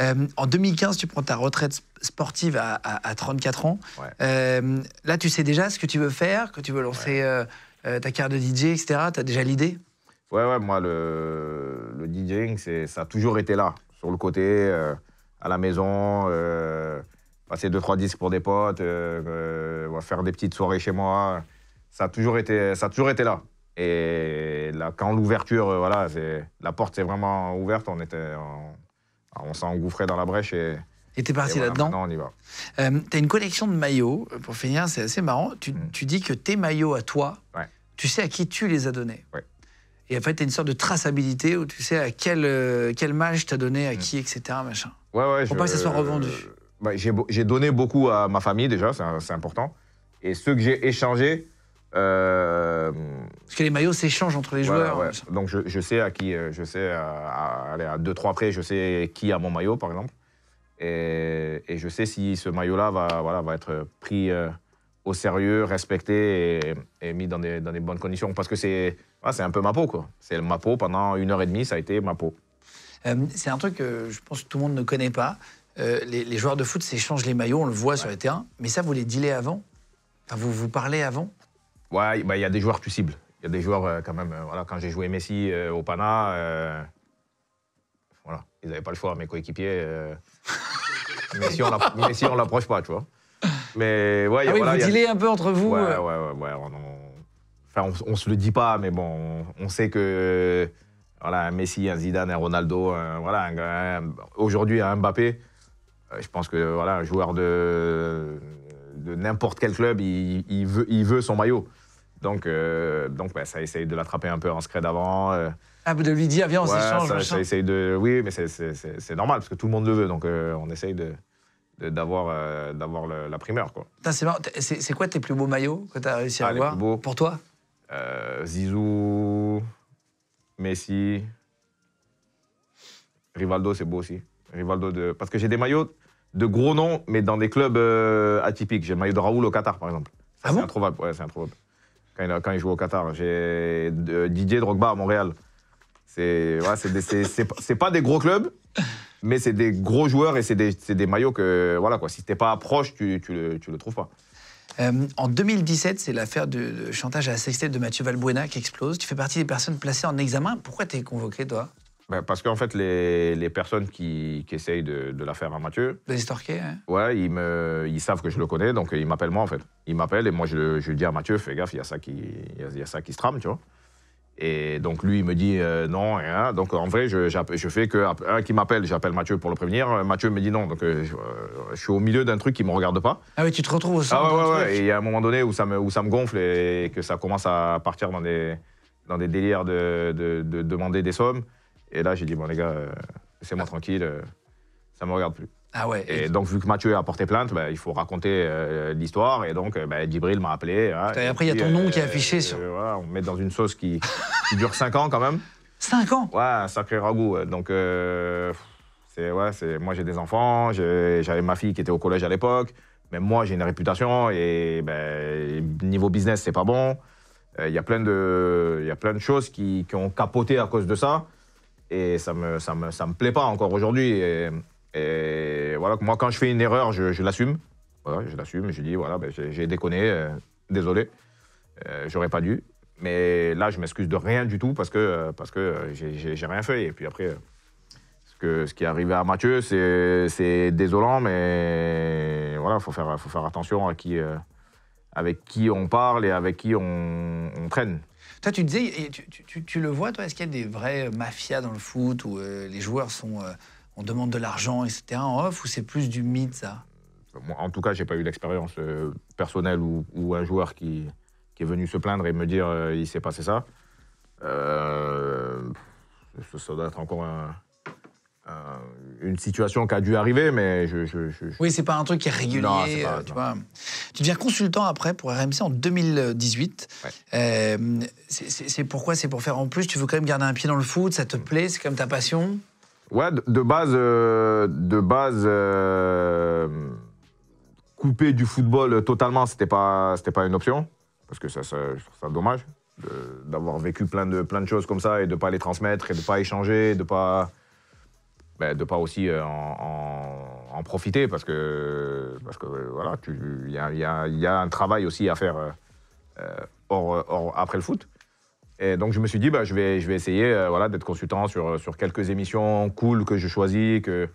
Euh, en 2015, tu prends ta retraite sportive à, 34 ans. là, tu sais déjà ce que tu veux faire, que tu veux lancer ta carte de DJ, etc. Tu as déjà l'idée Ouais, ouais, moi, le, le DJing, ça a toujours été là sur le côté, euh, à la maison, euh, passer 2-3 disques pour des potes, euh, faire des petites soirées chez moi. Ça a toujours été, ça a toujours été là. Et là, quand l'ouverture, voilà, la porte s'est vraiment ouverte, on, était, on, s'est engouffré dans la brèche et. Était parti là-dedans. on y va. t'as une collection de maillots. Pour finir, c'est assez marrant. Tu, mm. dis que tes maillots à toi, tu sais à qui tu les as donnés. Ouais. Et en fait, tu as une sorte de traçabilité où tu sais à quel, euh, quel match tu as donné à qui, etc. Machin. Pour pas que ça soit revendu. Euh, bah, j'ai donné beaucoup à ma famille déjà, c'est important. Et ceux que j'ai échangés. Euh, Parce que les maillots s'échangent entre les joueurs. Donc je, sais à qui, je sais à, à, deux trois près, je sais qui a mon maillot par exemple, et, je sais si ce maillot-là va, voilà, va être pris au sérieux, respecté et, et mis dans des, dans des bonnes conditions. Parce que c'est c'est un peu ma peau, quoi. C'est ma peau pendant une heure et demie, ça a été ma peau. Euh, c'est un truc que je pense que tout le monde ne connaît pas. Euh, les, joueurs de foot s'échangent les maillots, on le voit sur les terrains. Mais ça, vous les dealez avant enfin, Vous vous parlez avant Ouais, bah, il y a des joueurs plus cibles. Il y a des joueurs, euh, quand même. voilà, quand j'ai joué Messi au Pana, voilà, ils n'avaient pas le choix, mes coéquipiers. (laughs) Messi, on l'approche pas, tu vois. Mais ouais, il y a, ah voilà, vous y un peu entre vous. Ouais, ouais, ouais. Oh on, ne se le dit pas, mais bon, on, sait que voilà, Messi, un Zidane, un Ronaldo, voilà, aujourd'hui un Mbappé, euh, je pense que voilà, un joueur de, de n'importe quel club, il, veut, son maillot. Donc, euh, donc bah, ça essaye de l'attraper un peu en secret d'avant. Euh. Ah, de lui dire, viens, on s'échange. ça, de... Oui, mais c'est normal, parce que tout le monde le veut, donc on essaye de d'avoir d'avoir la primeur. quoi. C'est quoi tes plus beaux maillots que tu as réussi à ah, avoir Pour toi euh, Zizou, Messi, Rivaldo, c'est beau aussi. Rivaldo Parce que j'ai des maillots de gros noms, mais dans des clubs euh, atypiques. J'ai le maillot de Raoul au Qatar, par exemple. ah c'est bon introuvable. c'est introuvable. Quand il, quand joue au Qatar, j'ai Didier Drogba à Montréal. C'est ouais, pas des gros clubs, mais c'est des gros joueurs et c'est des, maillots que, voilà quoi, si t'es pas proche, tu, tu le trouves pas. Euh, en 2017, c'est l'affaire de, chantage à la sextape de Mathieu Valbuena qui explose. Tu fais partie des personnes placées en examen. Pourquoi t'es convoqué, toi ben, parce qu'en fait, les, les, personnes qui, qui essayent de, de, l'affaire à Mathieu. De l'estorquer, hein Ouais, ils, me, ils savent que je le connais, donc euh, ils m'appellent moi, en fait. Ils m'appellent et moi, je, je dis à Mathieu, fais gaffe, il y, a ça qui, y, a, y a ça qui se trame, tu vois. Et donc lui, il me dit euh, non, Donc en vrai, je, je fais que un qui m'appelle, j'appelle Mathieu pour le prévenir. Euh, Mathieu me dit non. Donc euh, je suis au milieu d'un truc qui me regarde pas. Ah oui, tu te retrouves au centre. Ah ouais, Et il y a un moment donné où ça me, où ça me gonfle et que ça commence à partir dans des, dans des délires de, demander des sommes. Et là, j'ai dit bon les gars, c'est laissez-moi ah. tranquille, ça me regarde plus. Ah et, donc, vu que Mathieu a porté plainte, ben, il faut raconter euh, l'histoire. Et donc, euh, ben, m'a appelé. Hein, après, il y a ton nom euh, qui est affiché sur. on met dans une sauce qui, dure 5 ans quand même. 5 ans Ouais, un sacré ragoût. Donc, c'est, ouais, c'est, moi, j'ai des enfants, j'avais ma fille qui était au collège à l'époque. Mais moi, j'ai une réputation et ben, niveau business, c'est pas bon. Il y, a plein de, y a plein de choses qui, ont capoté à cause de ça. Et ça me, ça me, ça me plaît pas encore aujourd'hui. Et voilà, moi, quand je fais une erreur, je, l'assume. je l'assume, je dis, voilà, ben, j'ai déconné, euh, désolé, euh, j'aurais pas dû. Mais là, je m'excuse de rien du tout parce que, euh, parce que j'ai rien fait. Et puis après, ce, que, ce qui est arrivé à Mathieu, c'est désolant, mais voilà, il faut faire, faut faire attention à qui, avec qui on parle et avec qui on, traîne. Toi, tu disais, tu, tu, le vois, toi, est-ce qu'il y a des vraies mafias dans le foot où les joueurs sont on demande de l'argent, etc. en off, ou c'est plus du mythe, ça euh, En tout cas, j'ai pas eu d'expérience euh, personnelle ou, un joueur qui, est venu se plaindre et me dire euh, il s'est passé ça. ça doit être encore une situation qui a dû arriver, mais je. je, Oui, c'est pas un truc qui est régulier. tu, deviens consultant après pour RMC en 2018. c'est pourquoi C'est pour faire en plus. Tu veux quand même garder un pied dans le foot, ça te mm. plaît, c'est comme ta passion Ouais, de, base, de base euh, euh, couper du football totalement, c'était pas, pas une option. Parce que ça, ça, je trouve ça dommage d'avoir vécu plein de, plein de choses comme ça et de pas les transmettre et de pas échanger, de pas, ben, de pas aussi euh, en, profiter parce que, parce voilà, il y a, un travail aussi à faire après le foot. Et donc je me suis dit, bah, je, vais, je vais essayer euh, voilà, d'être consultant euh, sur, quelques émissions cool que je choisis, que,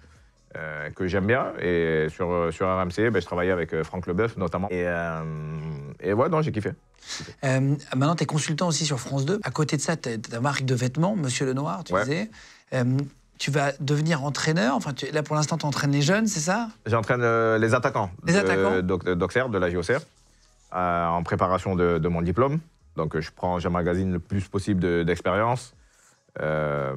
euh, que j'aime bien. Et sur, RMC, bah, je travaillais avec Franck Leboeuf notamment. Et, et ouais, donc j'ai kiffé. maintenant, tu es consultant aussi sur France 2. À côté de ça, tu as ta marque de vêtements, Monsieur Lenoir, tu disais. tu vas devenir entraîneur. Enfin, tu, là, pour l'instant, tu entraînes les jeunes, c'est ça J'entraîne les attaquants. Les de, de la JOCR, en préparation de mon diplôme. Donc euh, je prends, j'emmagasine le plus possible d'expérience. Euh,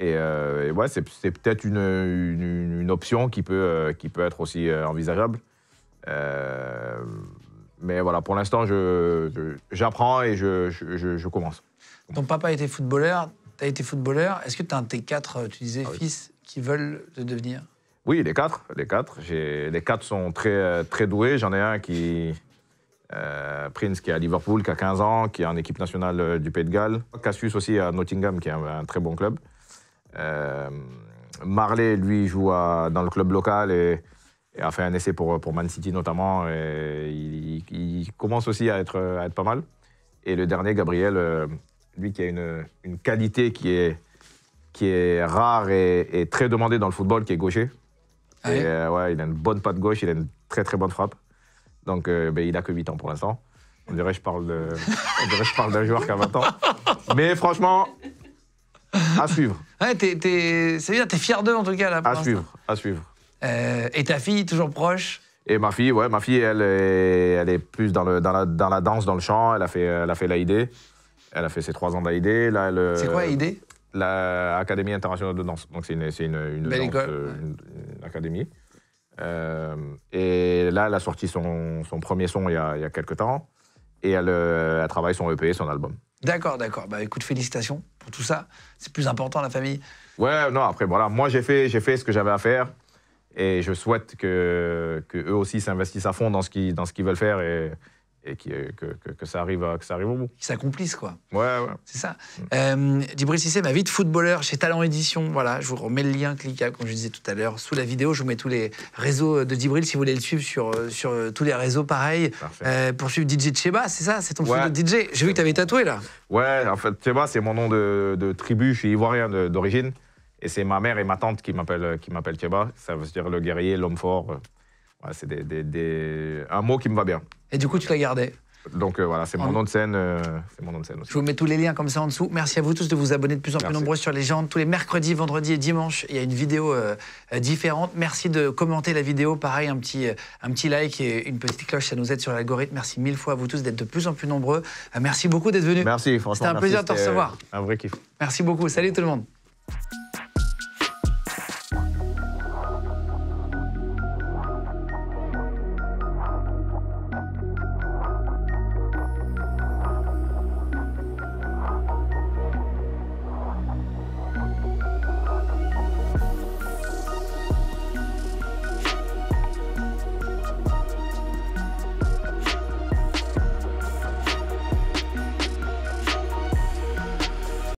euh, et, ouais, c'est, peut-être une, option qui peut, qui peut être aussi envisageable. mais voilà, pour l'instant, je, j'apprends et je, je, commence. Ton papa été footballeur, tu as été footballeur. Est-ce que tu as un de tes quatre, tu disais, ah fils qui veulent te devenir Oui, les quatre. Les quatre, les quatre sont très, très doués. J'en ai un qui, euh, Prince qui est à Liverpool, qui a 15 ans, qui est en équipe nationale euh, du Pays de Galles. Cassius aussi à Nottingham, qui est un, très bon club. Euh, Marley, lui, joue dans le club local et, a fait un essai pour, pour Man City notamment. Et il, commence aussi à être, à être pas mal. Et le dernier, Gabriel, lui qui a une, qualité qui est, rare et, très demandée dans le football, qui est gaucher. Ah et, ouais, il a une bonne patte gauche, il a une très très bonne frappe. Donc euh, ben, il n'a que 8 ans pour l'instant. On dirait que je parle d'un joueur qui a 20 ans. Mais franchement, à suivre. Ouais, C'est bien, t'es fier d'eux en tout cas là. à suivre, à suivre. Euh, et ta fille toujours proche Et ma fille, ouais, ma fille, elle est, plus dans, le, dans, la, dans la danse, dans le chant. Elle a fait, elle a fait l'AID. Elle a fait ses 3 ans d'AID. Euh, c'est quoi l'A.I.D. ?– L'Académie internationale de danse. Donc c'est une, c'est une, une, Belle une académie. Euh, et là, elle a sorti son, son premier son il y, a, il y, a, quelques temps. Et elle, euh, travaille son EP, son album. D'accord, d'accord. Bah écoute, félicitations pour tout ça. C'est plus important, la famille. Ouais, non, après, voilà. Moi, j'ai fait, j'ai fait ce que j'avais à faire. Et je souhaite que, que eux aussi s'investissent à fond dans ce qu'ils, dans ce qu'ils veulent faire. Et, et que, que, ça arrive que ça arrive au bout. qui s'accomplissent, quoi. Ouais, ouais. C'est ça. Mm. Euh, si c'est ma vie de footballeur chez Talent Édition. Voilà, je vous remets le lien cliquable, comme je disais tout à l'heure, sous la vidéo. Je vous mets tous les réseaux de Dibril si vous voulez le suivre sur, euh, sur euh, tous les réseaux, pareil. Euh, pour suivre DJ Cheba, c'est ça C'est ton ouais. DJ J'ai vu que tu avais tatoué, là. Ouais, en fait, Cheba, c'est mon nom de, tribu. Je suis ivoirien d'origine. Et c'est ma mère et ma tante qui m'appellent Cheba. Ça veut dire le guerrier, l'homme fort c'est un mot qui me va bien. Et du coup, tu l'as gardé donc euh, voilà, c'est mon, nom de scène, euh, mon nom de scène aussi. Je vous mets tous les liens comme ça en dessous. Merci à vous tous de vous abonner de plus en plus nombreux sur les gens Tous les mercredis, vendredis et dimanches, il y a une vidéo euh, différente. Merci de commenter la vidéo. Pareil, un petit, un petit like et une petite cloche, ça nous aide sur l'algorithme. Merci mille fois à vous tous d'être de plus en plus nombreux. Merci beaucoup d'être venus. Merci, François. C'était un plaisir de te recevoir. Un vrai kiff. Merci beaucoup. Salut tout le monde.